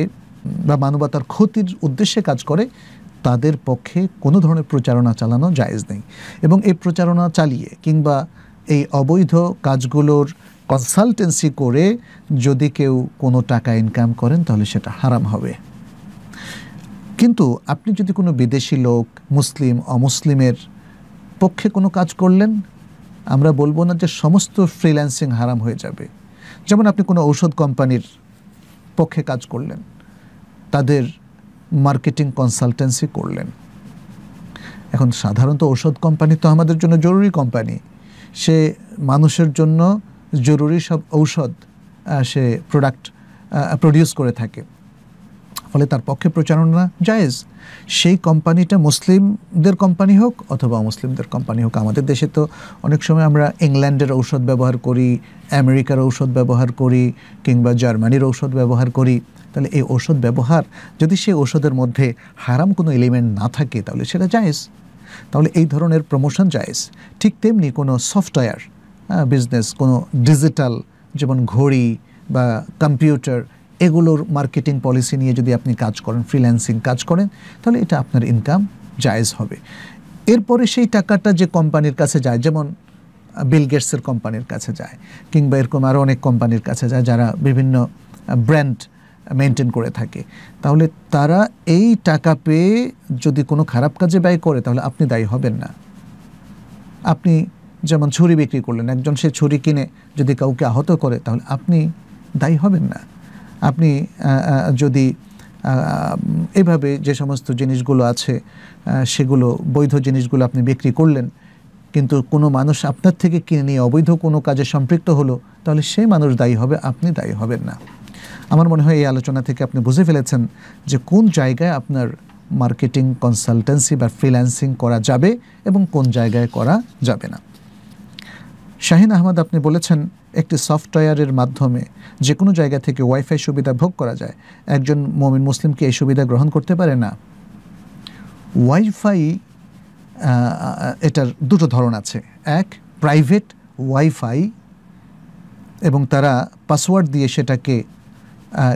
বা মানবতার ক্ষতির উদ্দেশ্যে কাজ করে তাদের পক্ষে কোনো ধরনের প্রচারণা চালানো জায়েজ নেই এবং এই প্রচারণা চালিয়ে কিংবা এই অবৈধ কাজগুলোর কনসালটেন্সি করে যদি কেউ কোনো টাকা ইনকাম করেন তাহলে সেটা হারাম হবে কিন্তু আপনি যদি কোনো বিদেশি লোক মুসলিম অমুসলিমের পক্ষে কোনো কাজ করলেন আমরা বলবো না যে সমস্ত ফ্রিল্যান্সিং হারাম হয়ে যাবে যেমন আপনি কোনো ঔষধ কোম্পানির পক্ষে কাজ করলেন তাদের মার্কেটিং কনসালটেন্সি করলেন এখন সাধারণত ঔষধ কোম্পানি তো আমাদের জন্য জরুরি কোম্পানি সে মানুষের জন্য জরুরি সব ঔষধ সে প্রোডাক্ট প্রডিউস করে থাকে ফলে তার পক্ষে প্রচারণা জায়েজ সেই কোম্পানিটা মুসলিমদের কোম্পানি হোক অথবা মুসলিমদের কোম্পানি হোক আমাদের দেশে তো অনেক সময় আমরা ইংল্যান্ডের ঔষধ ব্যবহার করি আমেরিকার ঔষধ ব্যবহার করি কিংবা জার্মানির ঔষধ ব্যবহার করি তাহলে এই ঔষধ ব্যবহার যদি সেই ঔষধের মধ্যে হারাম কোনো এলিমেন্ট না থাকে তাহলে সেটা জায়েজ তাহলে এই ধরনের প্রমোশন জায়েজ ঠিক তেমনি কোনো সফটওয়্যার বিজনেস কোনো ডিজিটাল যেমন ঘড়ি বা কম্পিউটার এগুলোর মার্কেটিং পলিসি নিয়ে যদি আপনি কাজ করেন ফ্রিল্যান্সিং কাজ করেন তাহলে এটা আপনার ইনকাম জায়েজ হবে এরপরে সেই টাকাটা যে কোম্পানির কাছে যায় যেমন বিল গেটসের কোম্পানির কাছে যায় কিংবা এরকম আরও অনেক কোম্পানির কাছে যায় যারা বিভিন্ন ব্র্যান্ড মেনটেন করে থাকে তাহলে তারা এই টাকা পেয়ে যদি কোনো খারাপ কাজে ব্যয় করে তাহলে আপনি দায়ী হবেন না আপনি যেমন ছুরি বিক্রি করলেন একজন সে ছুরি কিনে যদি কাউকে আহত করে তাহলে আপনি দায়ী হবেন না আপনি যদি এভাবে যে সমস্ত জিনিসগুলো আছে সেগুলো বৈধ জিনিসগুলো আপনি বিক্রি করলেন কিন্তু কোনো মানুষ আপনার থেকে কিনে নিয়ে অবৈধ কোনো কাজে সম্পৃক্ত হলো তাহলে সেই মানুষ দায়ী হবে আপনি দায়ী হবেন না আমার মনে হয় এই আলোচনা থেকে আপনি বুঝে ফেলেছেন যে কোন জায়গায় আপনার মার্কেটিং কনসালটেন্সি বা ফ্রিল্যান্সিং করা যাবে এবং কোন জায়গায় করা যাবে না শাহিন আহমদ আপনি বলেছেন একটি সফটওয়্যারের মাধ্যমে যে কোনো জায়গা থেকে ওয়াইফাই সুবিধা ভোগ করা যায় একজন মমিন মুসলিমকে এই সুবিধা গ্রহণ করতে পারে না ওয়াইফাই এটার দুটো ধরন আছে এক প্রাইভেট ওয়াইফাই এবং তারা পাসওয়ার্ড দিয়ে সেটাকে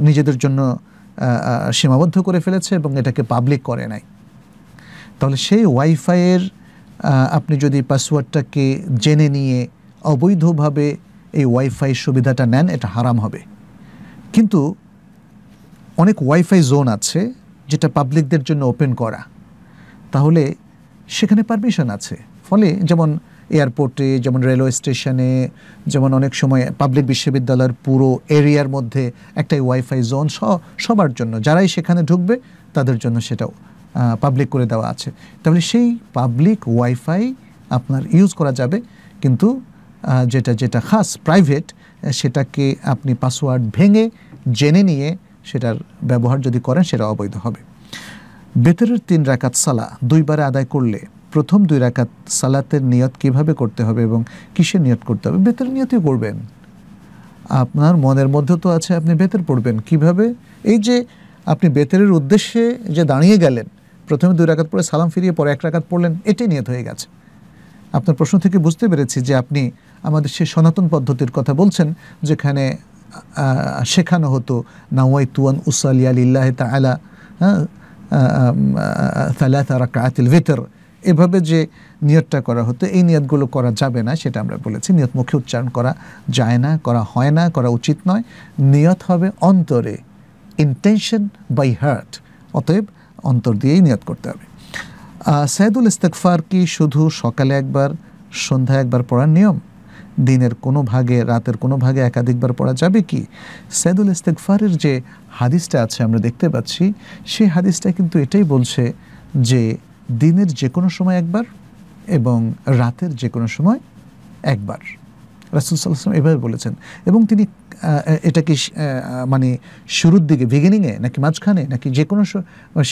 নিজেদের জন্য সীমাবদ্ধ করে ফেলেছে এবং এটাকে পাবলিক করে নাই তাহলে সেই ওয়াইফাইয়ের আপনি যদি পাসওয়ার্ডটাকে জেনে নিয়ে অবৈধভাবে এই ওয়াইফাই সুবিধাটা নেন এটা হারাম হবে কিন্তু অনেক ওয়াইফাই জোন আছে যেটা পাবলিকদের জন্য ওপেন করা তাহলে সেখানে পারমিশন আছে ফলে যেমন এয়ারপোর্টে যেমন রেলওয়ে স্টেশনে যেমন অনেক সময় পাবলিক বিশ্ববিদ্যালয়ের পুরো এরিয়ার মধ্যে একটাই ওয়াইফাই জোন সবার জন্য যারাই সেখানে ঢুকবে তাদের জন্য সেটাও পাবলিক করে দেওয়া আছে তাহলে সেই পাবলিক ওয়াইফাই আপনার ইউজ করা যাবে কিন্তু যেটা যেটা খাস প্রাইভেট সেটাকে আপনি পাসওয়ার্ড ভেঙে জেনে নিয়ে সেটার ব্যবহার যদি করেন সেটা অবৈধ হবে বেতরের তিন রাকাত সালা দুইবারে আদায় করলে প্রথম দুই রাকাত সালাতের নিয়ত কিভাবে করতে হবে এবং কিসের নিয়ত করতে হবে বেতের নিয়তই করবেন আপনার মনের মধ্যে তো আছে আপনি বেতের পড়বেন কিভাবে এই যে আপনি বেতরের উদ্দেশ্যে যে দাঁড়িয়ে গেলেন প্রথমে দুই রাকাত পরে সালাম ফিরিয়ে পরে এক রাকাত পড়লেন এটাই নিয়ত হয়ে গেছে আপনার প্রশ্ন থেকে বুঝতে পেরেছি যে আপনি আমাদের সেই সনাতন পদ্ধতির কথা বলছেন যেখানে শেখানো হতো নাওয়াই তুয়ান উসালি আলিল্লাহ তালা হ্যাঁ তালা কায়াতিল ভেতর এভাবে যে নিয়তটা করা হতো এই নিয়তগুলো করা যাবে না সেটা আমরা বলেছি নিয়ত মুখে উচ্চারণ করা যায় না করা হয় না করা উচিত নয় নিয়ত হবে অন্তরে ইনটেনশন বাই হার্ট অতএব অন্তর দিয়েই নিয়ত করতে হবে সাইদুল ইস্তেকফার কি শুধু সকালে একবার সন্ধ্যায় একবার পড়ার নিয়ম দিনের কোনো ভাগে রাতের কোনো ভাগে একাধিকবার পড়া যাবে কি সাইদুল ইস্তেকফারের যে হাদিসটা আছে আমরা দেখতে পাচ্ছি সেই হাদিসটা কিন্তু এটাই বলছে যে দিনের যে কোনো সময় একবার এবং রাতের যে কোনো সময় একবার রাসুলসাল্লাম এভাবে বলেছেন এবং তিনি এটা কি মানে শুরুর দিকে বিগিনিংয়ে নাকি মাঝখানে নাকি যে কোনো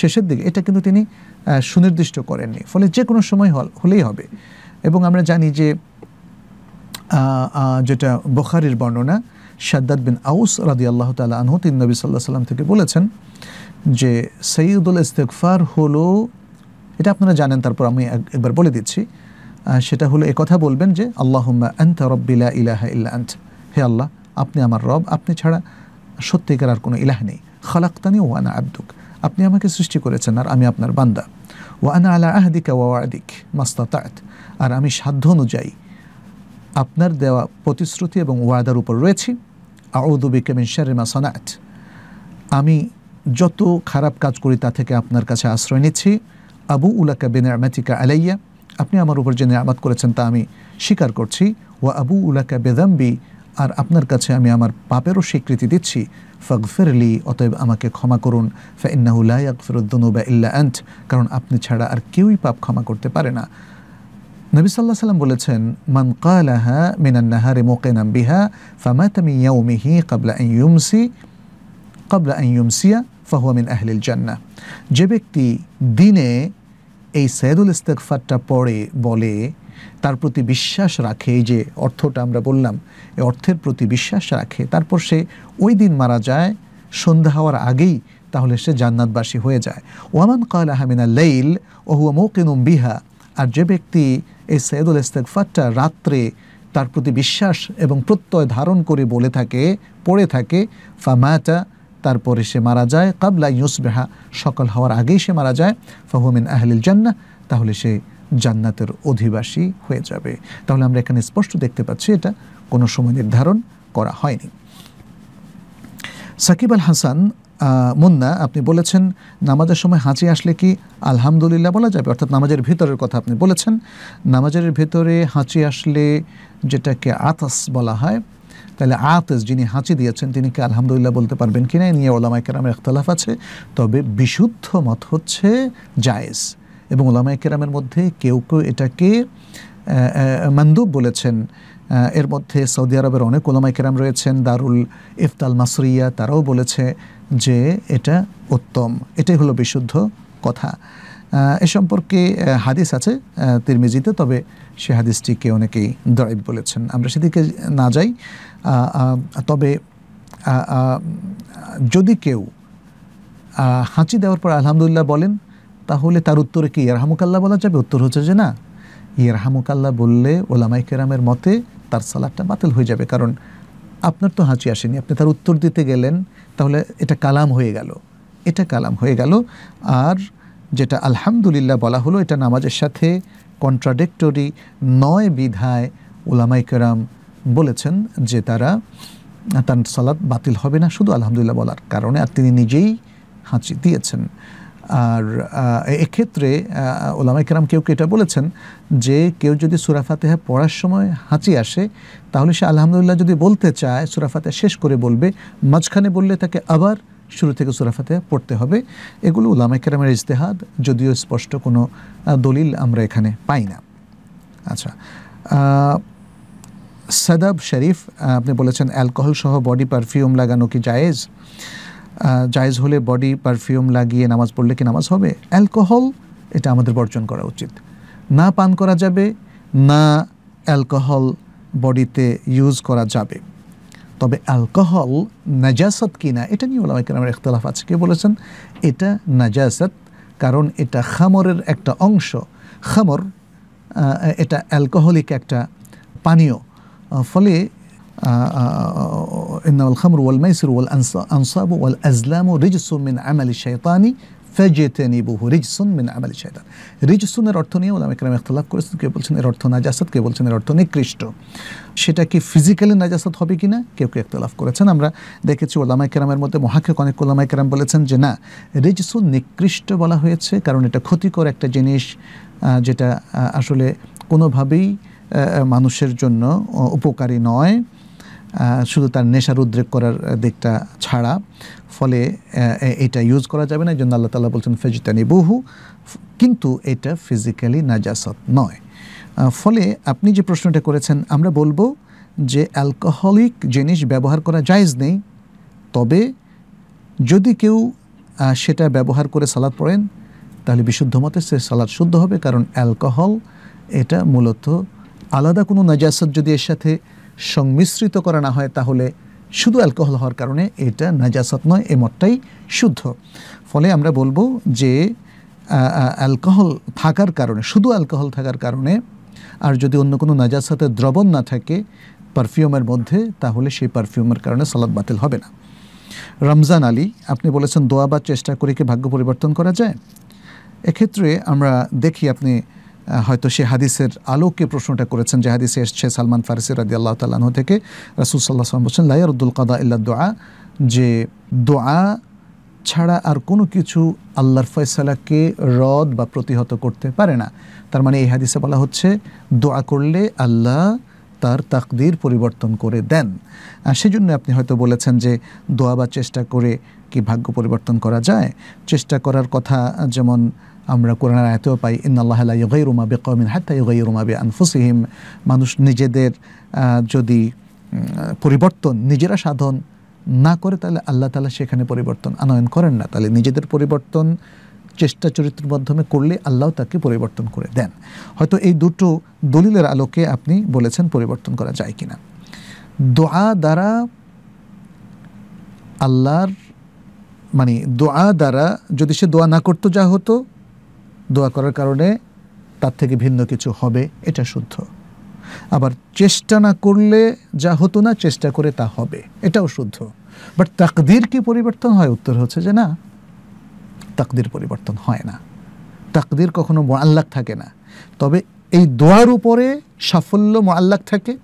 শেষের দিকে এটা কিন্তু তিনি সুনির্দিষ্ট করেননি ফলে যে কোনো সময় হল হলেই হবে এবং আমরা জানি যে যেটা বখারির বর্ণনা সাদ্দাদ বিন আউস রাদি আল্লাহ তালা আনহু তিন নবী সাল্লাহ সাল্লাম থেকে বলেছেন যে সৈয়দুল ইস্তেকফার হলো এটা আপনারা জানেন তারপর আমি একবার বলে দিচ্ছি সেটা হলো কথা বলবেন যে আল্লাহ আন্তা রব্বিলা ইলাহা ইল্লা আন্ত হে আল্লাহ আপনি আমার রব আপনি ছাড়া সত্যিকার আর কোনো ইলাহ নেই খালাক্তানি ওয়ানা আব্দুক আপনি আমাকে সৃষ্টি করেছেন আর আমি আপনার বান্দা ওয়ানা আলা আদিক ওয়াদিক মাস্তাতাত আর আমি সাধ্য অনুযায়ী আপনার দেওয়া প্রতিশ্রুতি এবং ওয়াদার উপর রয়েছি আউদুবি কেমিন শারিমা সনাট আমি যত খারাপ কাজ করি তা থেকে আপনার কাছে আশ্রয় নিচ্ছি আবু উলাকা বেনামাতিকা আলাইয়া আপনি আমার উপর যে নিয়ামত করেছেন তা আমি স্বীকার করছি ওয়া আবু উলাকা বেদাম্বি আর আপনার কাছে আমি আমার পাপেরও স্বীকৃতি দিচ্ছি ফগফেরলি অতএব আমাকে ক্ষমা করুন ফাইন্নাহুল্লাহ বা ইল্লা অ্যান্ট কারণ আপনি ছাড়া আর কেউই পাপ ক্ষমা করতে পারে না নবী সাল্লাহ সাল্লাম বলেছেন মান কালাহা মিনান্নাহারে নাম বিহা ফামাতামি ইয়াউমিহি কাবলা ইউমসি কাবলা ইউমসিয়া ফাহুয়া মিন আহলিল জান্না যে ব্যক্তি দিনে এই সৈয়দুল ইস্তেকফারটা পড়ে বলে তার প্রতি বিশ্বাস রাখে এই যে অর্থটা আমরা বললাম এই অর্থের প্রতি বিশ্বাস রাখে তারপর সে ওই দিন মারা যায় সন্ধ্যা হওয়ার আগেই তাহলে সে জান্নাতবাসী হয়ে যায় ওয়ামান কাল আহমিনা লেইল ওহুয়া মৌকিনুম বিহা আর যে ব্যক্তি এই সৈয়দুল ইস্তেকফারটা রাত্রে তার প্রতি বিশ্বাস এবং প্রত্যয় ধারণ করে বলে থাকে পড়ে থাকে ফামাটা তারপরে সে মারা যায় কাবলা ইউসবেহা সকাল হওয়ার আগেই সে মারা যায় ফাহমিন আহলিল জান্না তাহলে সে জান্নাতের অধিবাসী হয়ে যাবে তাহলে আমরা এখানে স্পষ্ট দেখতে পাচ্ছি এটা কোনো সময় নির্ধারণ করা হয়নি সাকিব আল হাসান মুন্না আপনি বলেছেন নামাজের সময় হাঁচি আসলে কি আলহামদুলিল্লাহ বলা যাবে অর্থাৎ নামাজের ভিতরের কথা আপনি বলেছেন নামাজের ভেতরে হাঁচি আসলে যেটাকে আতাস বলা হয় তাহলে আতেজ যিনি হাঁচি দিয়েছেন তিনি কি আলহামদুলিল্লাহ বলতে পারবেন কিনা নিয়ে ওলামাই কেরামের ইখতলাফ আছে তবে বিশুদ্ধ মত হচ্ছে জায়েজ এবং ওলামায় কেরামের মধ্যে কেউ কেউ এটাকে মন্দুব বলেছেন এর মধ্যে সৌদি আরবের অনেক ওলামাই কেরাম রয়েছেন দারুল ইফতাল মাসরিয়া তারাও বলেছে যে এটা উত্তম এটাই হলো বিশুদ্ধ কথা এ সম্পর্কে হাদিস আছে তিরমিজিতে তবে সে হাদিসটিকে অনেকেই দরাইব বলেছেন আমরা সেদিকে না যাই তবে যদি কেউ হাঁচি দেওয়ার পর আলহামদুলিল্লাহ বলেন তাহলে তার উত্তরে কি ইয়ারহামুকাল্লা বলা যাবে উত্তর হচ্ছে যে না ইয়ারহামুকাল্লা বললে ওলামাই কেরামের মতে তার সালাদটা বাতিল হয়ে যাবে কারণ আপনার তো হাঁচি আসেনি আপনি তার উত্তর দিতে গেলেন তাহলে এটা কালাম হয়ে গেল এটা কালাম হয়ে গেল আর যেটা আলহামদুলিল্লাহ বলা হলো এটা নামাজের সাথে কন্ট্রাডিক্টরি নয় বিধায় ওলামাই কেরাম বলেছেন যে তারা তার সালাদ বাতিল হবে না শুধু আলহামদুলিল্লাহ বলার কারণে আর তিনি নিজেই হাঁচি দিয়েছেন আর এক্ষেত্রে ওলামাই কেরাম কেউ এটা বলেছেন যে কেউ যদি সুরাফাতেহা পড়ার সময় হাঁচি আসে তাহলে সে আলহামদুলিল্লাহ যদি বলতে চায় সুরাফাতে শেষ করে বলবে মাঝখানে বললে তাকে আবার শুরু থেকে সুরাফাতে পড়তে হবে এগুলো ওলামাই কেরামের ইজতেহাদ যদিও স্পষ্ট কোনো দলিল আমরা এখানে পাই না আচ্ছা সাদাব শরীফ আপনি বলেছেন অ্যালকোহল সহ বডি পারফিউম লাগানো কি জায়েজ জায়েজ হলে বডি পারফিউম লাগিয়ে নামাজ পড়লে কি নামাজ হবে অ্যালকোহল এটা আমাদের বর্জন করা উচিত না পান করা যাবে না অ্যালকোহল বডিতে ইউজ করা যাবে তবে অ্যালকোহল নাজাসত না এটা নিয়ে ওলামাই কেরামের এখতলাফ আছে কে বলেছেন এটা নাজাসত কারণ এটা খামরের একটা অংশ খামর এটা অ্যালকোহলিক একটা পানীয় ফলে ইন্নাল খামর ওয়াল মাইসির ওয়াল আনসাব ওয়াল আজলাম রিজসুম মিন আমালি শৈতানি ফেজেতেনিবুহু রিজসুন মিন আমালি শৈতান রিজসুনের অর্থ নিয়ে ওলাম একরাম ইখতলাফ করেছেন কেউ বলছেন এর অর্থ নাজাসাত কেউ বলছেন এর অর্থ নিকৃষ্ট সেটা কি ফিজিক্যালি নাজাসাত হবে কি না কেউ কেউ একতলাফ করেছেন আমরা দেখেছি ওলামায় কেরামের মধ্যে মহাক্ষেক অনেক ওলামা কেরাম বলেছেন যে না রিজসুন নিকৃষ্ট বলা হয়েছে কারণ এটা ক্ষতিকর একটা জিনিস যেটা আসলে কোনোভাবেই মানুষের জন্য উপকারী নয় শুধু তার নেশার উদ্রেক করার দিকটা ছাড়া ফলে এটা ইউজ করা যাবে না এই জন্য আল্লাহ তালা বলছেন ফেজিতানি বহু কিন্তু এটা ফিজিক্যালি নাজাসত নয় ফলে আপনি যে প্রশ্নটা করেছেন আমরা বলবো যে অ্যালকোহলিক জিনিস ব্যবহার করা জায়জ নেই তবে যদি কেউ সেটা ব্যবহার করে সালাদ পড়েন তাহলে বিশুদ্ধ মতে সে সালাদ শুদ্ধ হবে কারণ অ্যালকোহল এটা মূলত আলাদা কোনো নাজাসত যদি এর সাথে সংমিশ্রিত করা না হয় তাহলে শুধু অ্যালকোহল হওয়ার কারণে এটা নাজাসত নয় এ মতটাই শুদ্ধ ফলে আমরা বলবো যে অ্যালকোহল থাকার কারণে শুধু অ্যালকোহল থাকার কারণে আর যদি অন্য কোনো নাজাসতের দ্রবণ না থাকে পারফিউমের মধ্যে তাহলে সেই পারফিউমের কারণে সালাদ বাতিল হবে না রমজান আলী আপনি বলেছেন দোয়া বা চেষ্টা করে কি ভাগ্য পরিবর্তন করা যায় এক্ষেত্রে আমরা দেখি আপনি হয়তো সে হাদিসের আলোকে প্রশ্নটা করেছেন যে হাদিসে এসছে সালমান ফারিসি রাজি আল্লাহ তাল্লাহ থেকে রাসুল সাল্লাহ সালাম বলছেন উদ্দুল কাদা ইল্লা দোয়া যে দোয়া ছাড়া আর কোনো কিছু আল্লাহর ফয়সালাকে রদ বা প্রতিহত করতে পারে না তার মানে এই হাদিসে বলা হচ্ছে দোয়া করলে আল্লাহ তার তাকদির পরিবর্তন করে দেন আর সেজন্য আপনি হয়তো বলেছেন যে দোয়া বা চেষ্টা করে কি ভাগ্য পরিবর্তন করা যায় চেষ্টা করার কথা যেমন আমরা কোরআন আয়তেও পাই ইন্নআল্লাহ ইয়গাইরুমা বে কমিন হাত্তা ইয়গাইরুমা বে আনফুসিহিম মানুষ নিজেদের যদি পরিবর্তন নিজেরা সাধন না করে তাহলে আল্লাহ তালা সেখানে পরিবর্তন আনয়ন করেন না তাহলে নিজেদের পরিবর্তন চেষ্টা চরিত্রের মাধ্যমে করলে আল্লাহ তাকে পরিবর্তন করে দেন হয়তো এই দুটো দলিলের আলোকে আপনি বলেছেন পরিবর্তন করা যায় কিনা দোয়া দ্বারা আল্লাহর মানে দোয়া দ্বারা যদি সে দোয়া না করতো যা হতো দোয়া করার কারণে তার থেকে ভিন্ন কিছু হবে এটা শুদ্ধ আবার চেষ্টা না করলে যা হতো না চেষ্টা করে তা হবে এটাও শুদ্ধ বাট তাকদির কি পরিবর্তন হয় উত্তর হচ্ছে যে না তাকদির পরিবর্তন হয় না তাকদির কখনো মোয়াল্লাক থাকে না তবে এই দোয়ার উপরে সাফল্য মোয়াল্লাক থাকে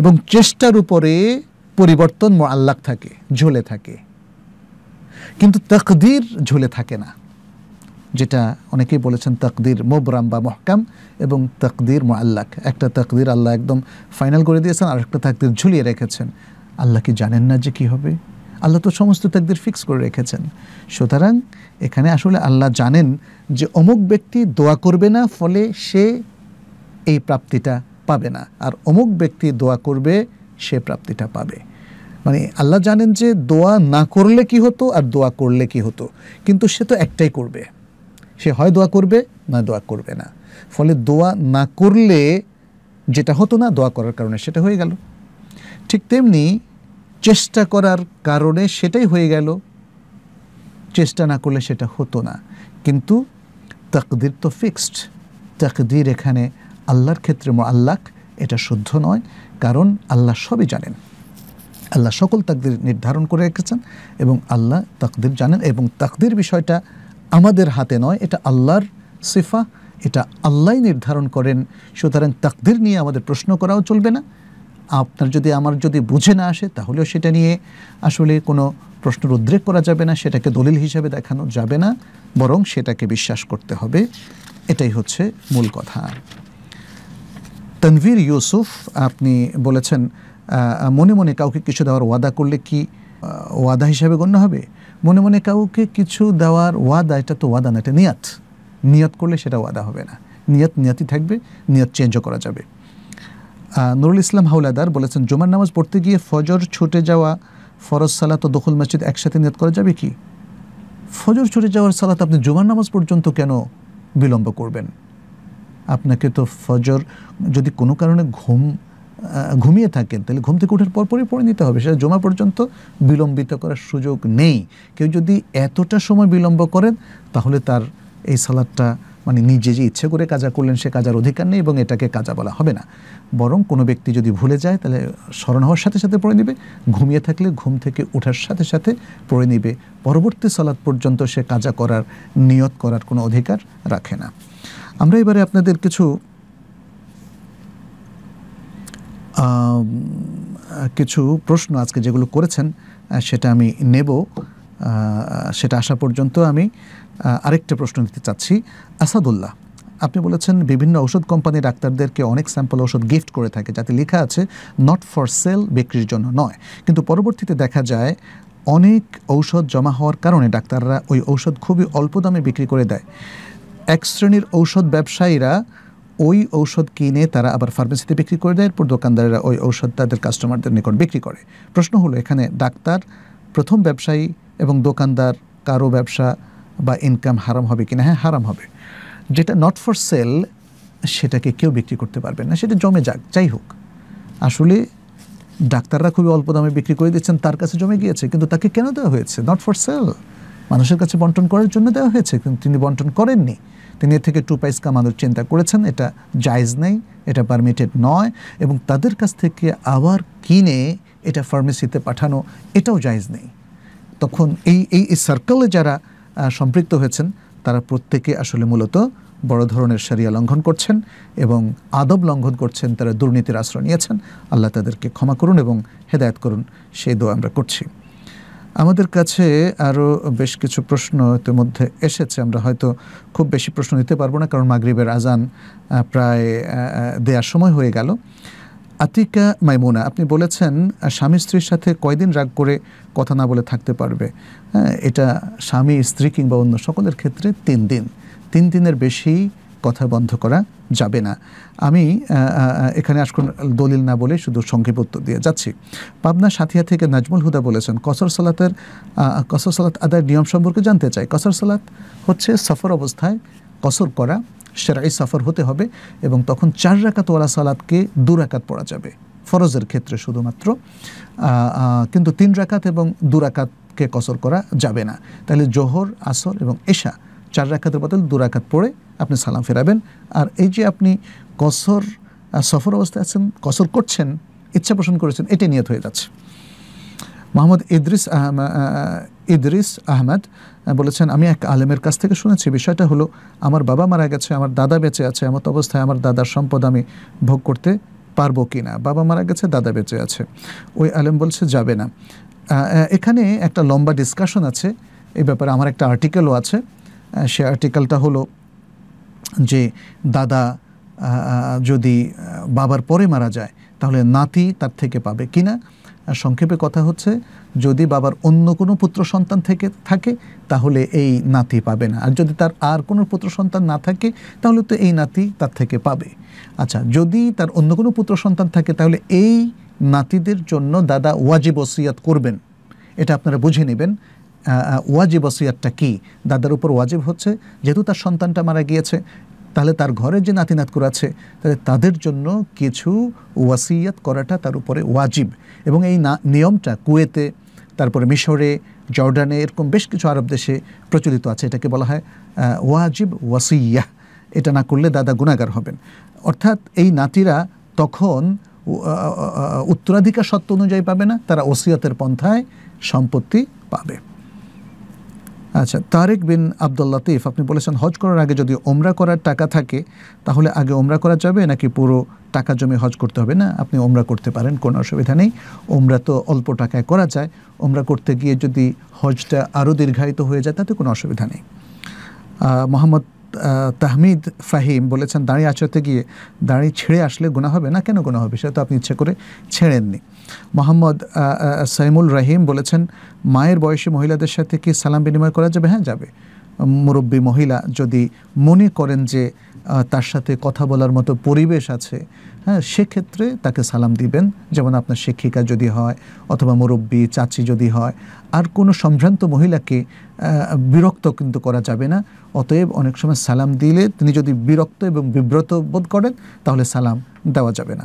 এবং চেষ্টার উপরে পরিবর্তন মোয়াল্লাক থাকে ঝুলে থাকে কিন্তু তাকদির ঝুলে থাকে না যেটা অনেকেই বলেছেন তাকদির মোবরাম বা মহকাম এবং তাকদির মোয়াল্লাক একটা তাকদির আল্লাহ একদম ফাইনাল করে দিয়েছেন আর একটা তাকদির ঝুলিয়ে রেখেছেন আল্লাহ কি জানেন না যে কি হবে আল্লাহ তো সমস্ত তাকদির ফিক্স করে রেখেছেন সুতরাং এখানে আসলে আল্লাহ জানেন যে অমুক ব্যক্তি দোয়া করবে না ফলে সে এই প্রাপ্তিটা পাবে না আর অমুক ব্যক্তি দোয়া করবে সে প্রাপ্তিটা পাবে মানে আল্লাহ জানেন যে দোয়া না করলে কি হতো আর দোয়া করলে কি হতো কিন্তু সে তো একটাই করবে সে হয় দোয়া করবে না দোয়া করবে না ফলে দোয়া না করলে যেটা হতো না দোয়া করার কারণে সেটা হয়ে গেল ঠিক তেমনি চেষ্টা করার কারণে সেটাই হয়ে গেল চেষ্টা না করলে সেটা হতো না কিন্তু তাকদির তো ফিক্সড তাকদির এখানে আল্লাহর ক্ষেত্রে আল্লাহ এটা শুদ্ধ নয় কারণ আল্লাহ সবই জানেন আল্লাহ সকল তাকদির নির্ধারণ করে রেখেছেন এবং আল্লাহ তাকদির জানেন এবং তাকদির বিষয়টা আমাদের হাতে নয় এটা আল্লাহর সিফা এটা আল্লাহ নির্ধারণ করেন সুতরাং তাকদের নিয়ে আমাদের প্রশ্ন করাও চলবে না আপনার যদি আমার যদি বুঝে না আসে তাহলেও সেটা নিয়ে আসলে কোনো প্রশ্নের উদ্রেক করা যাবে না সেটাকে দলিল হিসেবে দেখানো যাবে না বরং সেটাকে বিশ্বাস করতে হবে এটাই হচ্ছে মূল কথা তনভীর ইউসুফ আপনি বলেছেন মনে মনে কাউকে কিছু দেওয়ার ওয়াদা করলে কি ওয়াদা হিসাবে গণ্য হবে মনে মনে কাউকে কিছু দেওয়ার ওয়াদা এটা তো ওয়াদা না এটা নিয়াত নিয়াত করলে সেটা ওয়াদা হবে না নিয়াত নিয়াতই থাকবে নিয়াত চেঞ্জও করা যাবে নুরুল ইসলাম হাওলাদার বলেছেন জুমার নামাজ পড়তে গিয়ে ফজর ছুটে যাওয়া ফরজ সালাত ও দখল মসজিদ একসাথে নিয়াত করা যাবে কি ফজর ছুটে যাওয়ার সালাত আপনি জুমার নামাজ পর্যন্ত কেন বিলম্ব করবেন আপনাকে তো ফজর যদি কোনো কারণে ঘুম ঘুমিয়ে থাকেন তাহলে ঘুম থেকে উঠার পরপরই পড়ে নিতে হবে সেটা জমা পর্যন্ত বিলম্বিত করার সুযোগ নেই কেউ যদি এতটা সময় বিলম্ব করেন তাহলে তার এই সালাদটা মানে নিজে যে ইচ্ছে করে কাজা করলেন সে কাজার অধিকার নেই এবং এটাকে কাজা বলা হবে না বরং কোনো ব্যক্তি যদি ভুলে যায় তাহলে স্মরণ হওয়ার সাথে সাথে পড়ে নেবে ঘুমিয়ে থাকলে ঘুম থেকে ওঠার সাথে সাথে পড়ে নেবে পরবর্তী সালাদ পর্যন্ত সে কাজা করার নিয়ত করার কোনো অধিকার রাখে না আমরা এবারে আপনাদের কিছু কিছু প্রশ্ন আজকে যেগুলো করেছেন সেটা আমি নেব সেটা আসা পর্যন্ত আমি আরেকটা প্রশ্ন নিতে চাচ্ছি আসাদুল্লাহ আপনি বলেছেন বিভিন্ন ওষুধ কোম্পানি ডাক্তারদেরকে অনেক স্যাম্পল ওষুধ গিফট করে থাকে যাতে লেখা আছে নট ফর সেল বিক্রির জন্য নয় কিন্তু পরবর্তীতে দেখা যায় অনেক ঔষধ জমা হওয়ার কারণে ডাক্তাররা ওই ঔষধ খুবই অল্প দামে বিক্রি করে দেয় এক শ্রেণীর ঔষধ ব্যবসায়ীরা ওই ঔষধ কিনে তারা আবার ফার্মেসিতে বিক্রি করে দেয় এরপর দোকানদারেরা ওই ঔষধ তাদের কাস্টমারদের নিকট বিক্রি করে প্রশ্ন হলো এখানে ডাক্তার প্রথম ব্যবসায়ী এবং দোকানদার কারো ব্যবসা বা ইনকাম হারাম হবে কিনা হ্যাঁ হারাম হবে যেটা নট ফর সেল সেটাকে কেউ বিক্রি করতে পারবে না সেটা জমে যাক যাই হোক আসলে ডাক্তাররা খুবই অল্প দামে বিক্রি করে দিচ্ছেন তার কাছে জমে গিয়েছে কিন্তু তাকে কেন দেওয়া হয়েছে নট ফর সেল মানুষের কাছে বন্টন করার জন্য দেওয়া হয়েছে কিন্তু তিনি বন্টন করেননি তিনি এর থেকে টু প্রাইস কামানোর চিন্তা করেছেন এটা জায়জ নেই এটা পারমিটেড নয় এবং তাদের কাছ থেকে আবার কিনে এটা ফার্মেসিতে পাঠানো এটাও জায়জ নেই তখন এই এই সার্কেলে যারা সম্পৃক্ত হয়েছেন তারা প্রত্যেকে আসলে মূলত বড় ধরনের সারিয়া লঙ্ঘন করছেন এবং আদব লঙ্ঘন করছেন তারা দুর্নীতির আশ্রয় নিয়েছেন আল্লাহ তাদেরকে ক্ষমা করুন এবং হেদায়ত করুন সেই দোয়া আমরা করছি আমাদের কাছে আরও বেশ কিছু প্রশ্ন ইতিমধ্যে এসেছে আমরা হয়তো খুব বেশি প্রশ্ন নিতে পারবো না কারণ মাগরীবের আজান প্রায় দেয়ার সময় হয়ে গেল আতিকা মাইমুনা আপনি বলেছেন স্বামী স্ত্রীর সাথে কয়দিন রাগ করে কথা না বলে থাকতে পারবে হ্যাঁ এটা স্বামী স্ত্রী কিংবা অন্য সকলের ক্ষেত্রে তিন দিন তিন দিনের বেশি কথা বন্ধ করা যাবে না আমি এখানে আসুন দলিল না বলে শুধু সংক্ষেপ উত্তর দিয়ে যাচ্ছি পাবনা সাথিয়া থেকে নাজমুল হুদা বলেছেন কসর সালাতের কসর সালাত আদায়ের নিয়ম সম্পর্কে জানতে চাই কসর সালাত হচ্ছে সফর অবস্থায় কসর করা সেরাই সফর হতে হবে এবং তখন চার রাকাত ওয়ালা সালাতকে দু রাকাত পড়া যাবে ফরজের ক্ষেত্রে শুধুমাত্র কিন্তু তিন রাকাত এবং দু রাকাতকে কসর করা যাবে না তাহলে জোহর আসর এবং এশা চার রাখাতের বদল দু রাখাত পড়ে আপনি সালাম ফেরাবেন আর এই যে আপনি কসর সফর অবস্থায় আছেন কসর করছেন ইচ্ছা পোষণ করেছেন এটি নিয়ত হয়ে যাচ্ছে মোহাম্মদ ইদ্রিস ইদ্রিস আহমেদ বলেছেন আমি এক আলেমের কাছ থেকে শুনেছি বিষয়টা হলো আমার বাবা মারা গেছে আমার দাদা বেঁচে আছে এমত অবস্থায় আমার দাদার সম্পদ আমি ভোগ করতে পারবো কি না বাবা মারা গেছে দাদা বেঁচে আছে ওই আলেম বলছে যাবে না এখানে একটা লম্বা ডিসকাশন আছে এই ব্যাপারে আমার একটা আর্টিকেলও আছে সে আর্টিকেলটা হলো যে দাদা যদি বাবার পরে মারা যায় তাহলে নাতি তার থেকে পাবে কিনা আর সংক্ষেপে কথা হচ্ছে যদি বাবার অন্য কোনো পুত্র সন্তান থেকে থাকে তাহলে এই নাতি পাবে না আর যদি তার আর কোনো পুত্র সন্তান না থাকে তাহলে তো এই নাতি তার থেকে পাবে আচ্ছা যদি তার অন্য কোনো পুত্র সন্তান থাকে তাহলে এই নাতিদের জন্য দাদা ওয়াজিব ওসিয়াত করবেন এটা আপনারা বুঝে নেবেন ওয়াজিব ওসিয়াতটা কি দাদার উপর ওয়াজিব হচ্ছে যেহেতু তার সন্তানটা মারা গিয়েছে তাহলে তার ঘরে যে নাতিনাতকুর আছে তাহলে তাদের জন্য কিছু ওয়াসিয়াত করাটা তার উপরে ওয়াজিব এবং এই নিয়মটা কুয়েতে তারপরে মিশরে জর্ডানে এরকম বেশ কিছু আরব দেশে প্রচলিত আছে এটাকে বলা হয় ওয়াজিব ওয়াসিয়া এটা না করলে দাদা গুণাগার হবেন অর্থাৎ এই নাতিরা তখন উত্তরাধিকার সত্ত্ব অনুযায়ী পাবে না তারা ওসিয়াতের পন্থায় সম্পত্তি পাবে আচ্ছা তারেক বিন আব্দুল লাতিফ আপনি বলেছেন হজ করার আগে যদি ওমরা করার টাকা থাকে তাহলে আগে ওমরা করা যাবে নাকি পুরো টাকা জমে হজ করতে হবে না আপনি ওমরা করতে পারেন কোনো অসুবিধা নেই ওমরা তো অল্প টাকায় করা যায় ওমরা করতে গিয়ে যদি হজটা আরও দীর্ঘায়িত হয়ে যায় তাতে কোনো অসুবিধা নেই মোহাম্মদ তাহমিদ ফাহিম বলেছেন দাঁড়িয়ে আচরতে গিয়ে দাঁড়ি ছেড়ে আসলে গোনা হবে না কেন গোনা হবে সেটা তো আপনি ইচ্ছে করে ছেড়েননি মোহাম্মদ সাইমুল রাহিম বলেছেন মায়ের বয়সী মহিলাদের সাথে কি সালাম বিনিময় করা যাবে হ্যাঁ যাবে মুরব্বী মহিলা যদি মনে করেন যে তার সাথে কথা বলার মতো পরিবেশ আছে হ্যাঁ সেক্ষেত্রে তাকে সালাম দিবেন যেমন আপনার শিক্ষিকা যদি হয় অথবা মুরব্বী চাচি যদি হয় আর কোনো সম্ভ্রান্ত মহিলাকে বিরক্ত কিন্তু করা যাবে না অতএব অনেক সময় সালাম দিলে তিনি যদি বিরক্ত এবং বিব্রত বোধ করেন তাহলে সালাম দেওয়া যাবে না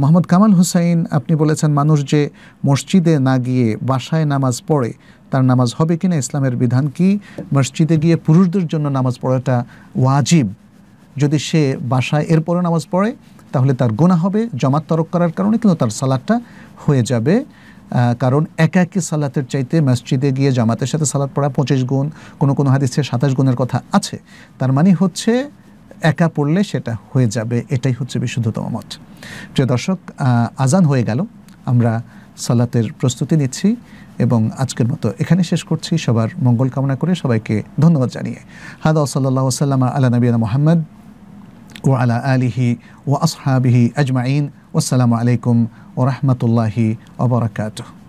মোহাম্মদ কামাল হুসাইন আপনি বলেছেন মানুষ যে মসজিদে না গিয়ে বাসায় নামাজ পড়ে তার নামাজ হবে কিনা ইসলামের বিধান কি মসজিদে গিয়ে পুরুষদের জন্য নামাজ পড়াটা ওয়াজিব যদি সে বাসায় এরপরে নামাজ পড়ে তাহলে তার গোনা হবে জমাত তরক করার কারণে কিন্তু তার সালাদটা হয়ে যাবে কারণ একা একই সালাতের চাইতে মসজিদে গিয়ে জামাতের সাথে সালাত পড়া পঁচিশ গুণ কোনো কোনো হাদিসে সাতাশ গুণের কথা আছে তার মানে হচ্ছে একা পড়লে সেটা হয়ে যাবে এটাই হচ্ছে বিশুদ্ধতম মত প্রিয় দর্শক আজান হয়ে গেল আমরা সালাতের প্রস্তুতি নিচ্ছি এবং আজকের মতো এখানে শেষ করছি সবার মঙ্গল কামনা করে সবাইকে ধন্যবাদ জানিয়ে হাদা সাল্লাহ সাল্লাম আলা নবীনা মোহাম্মদ ও আলা আলিহি ও আসহাবিহি আজমাইন ওসালামু আলাইকুম ও রহমতুল্লাহি অবরাকাতুহ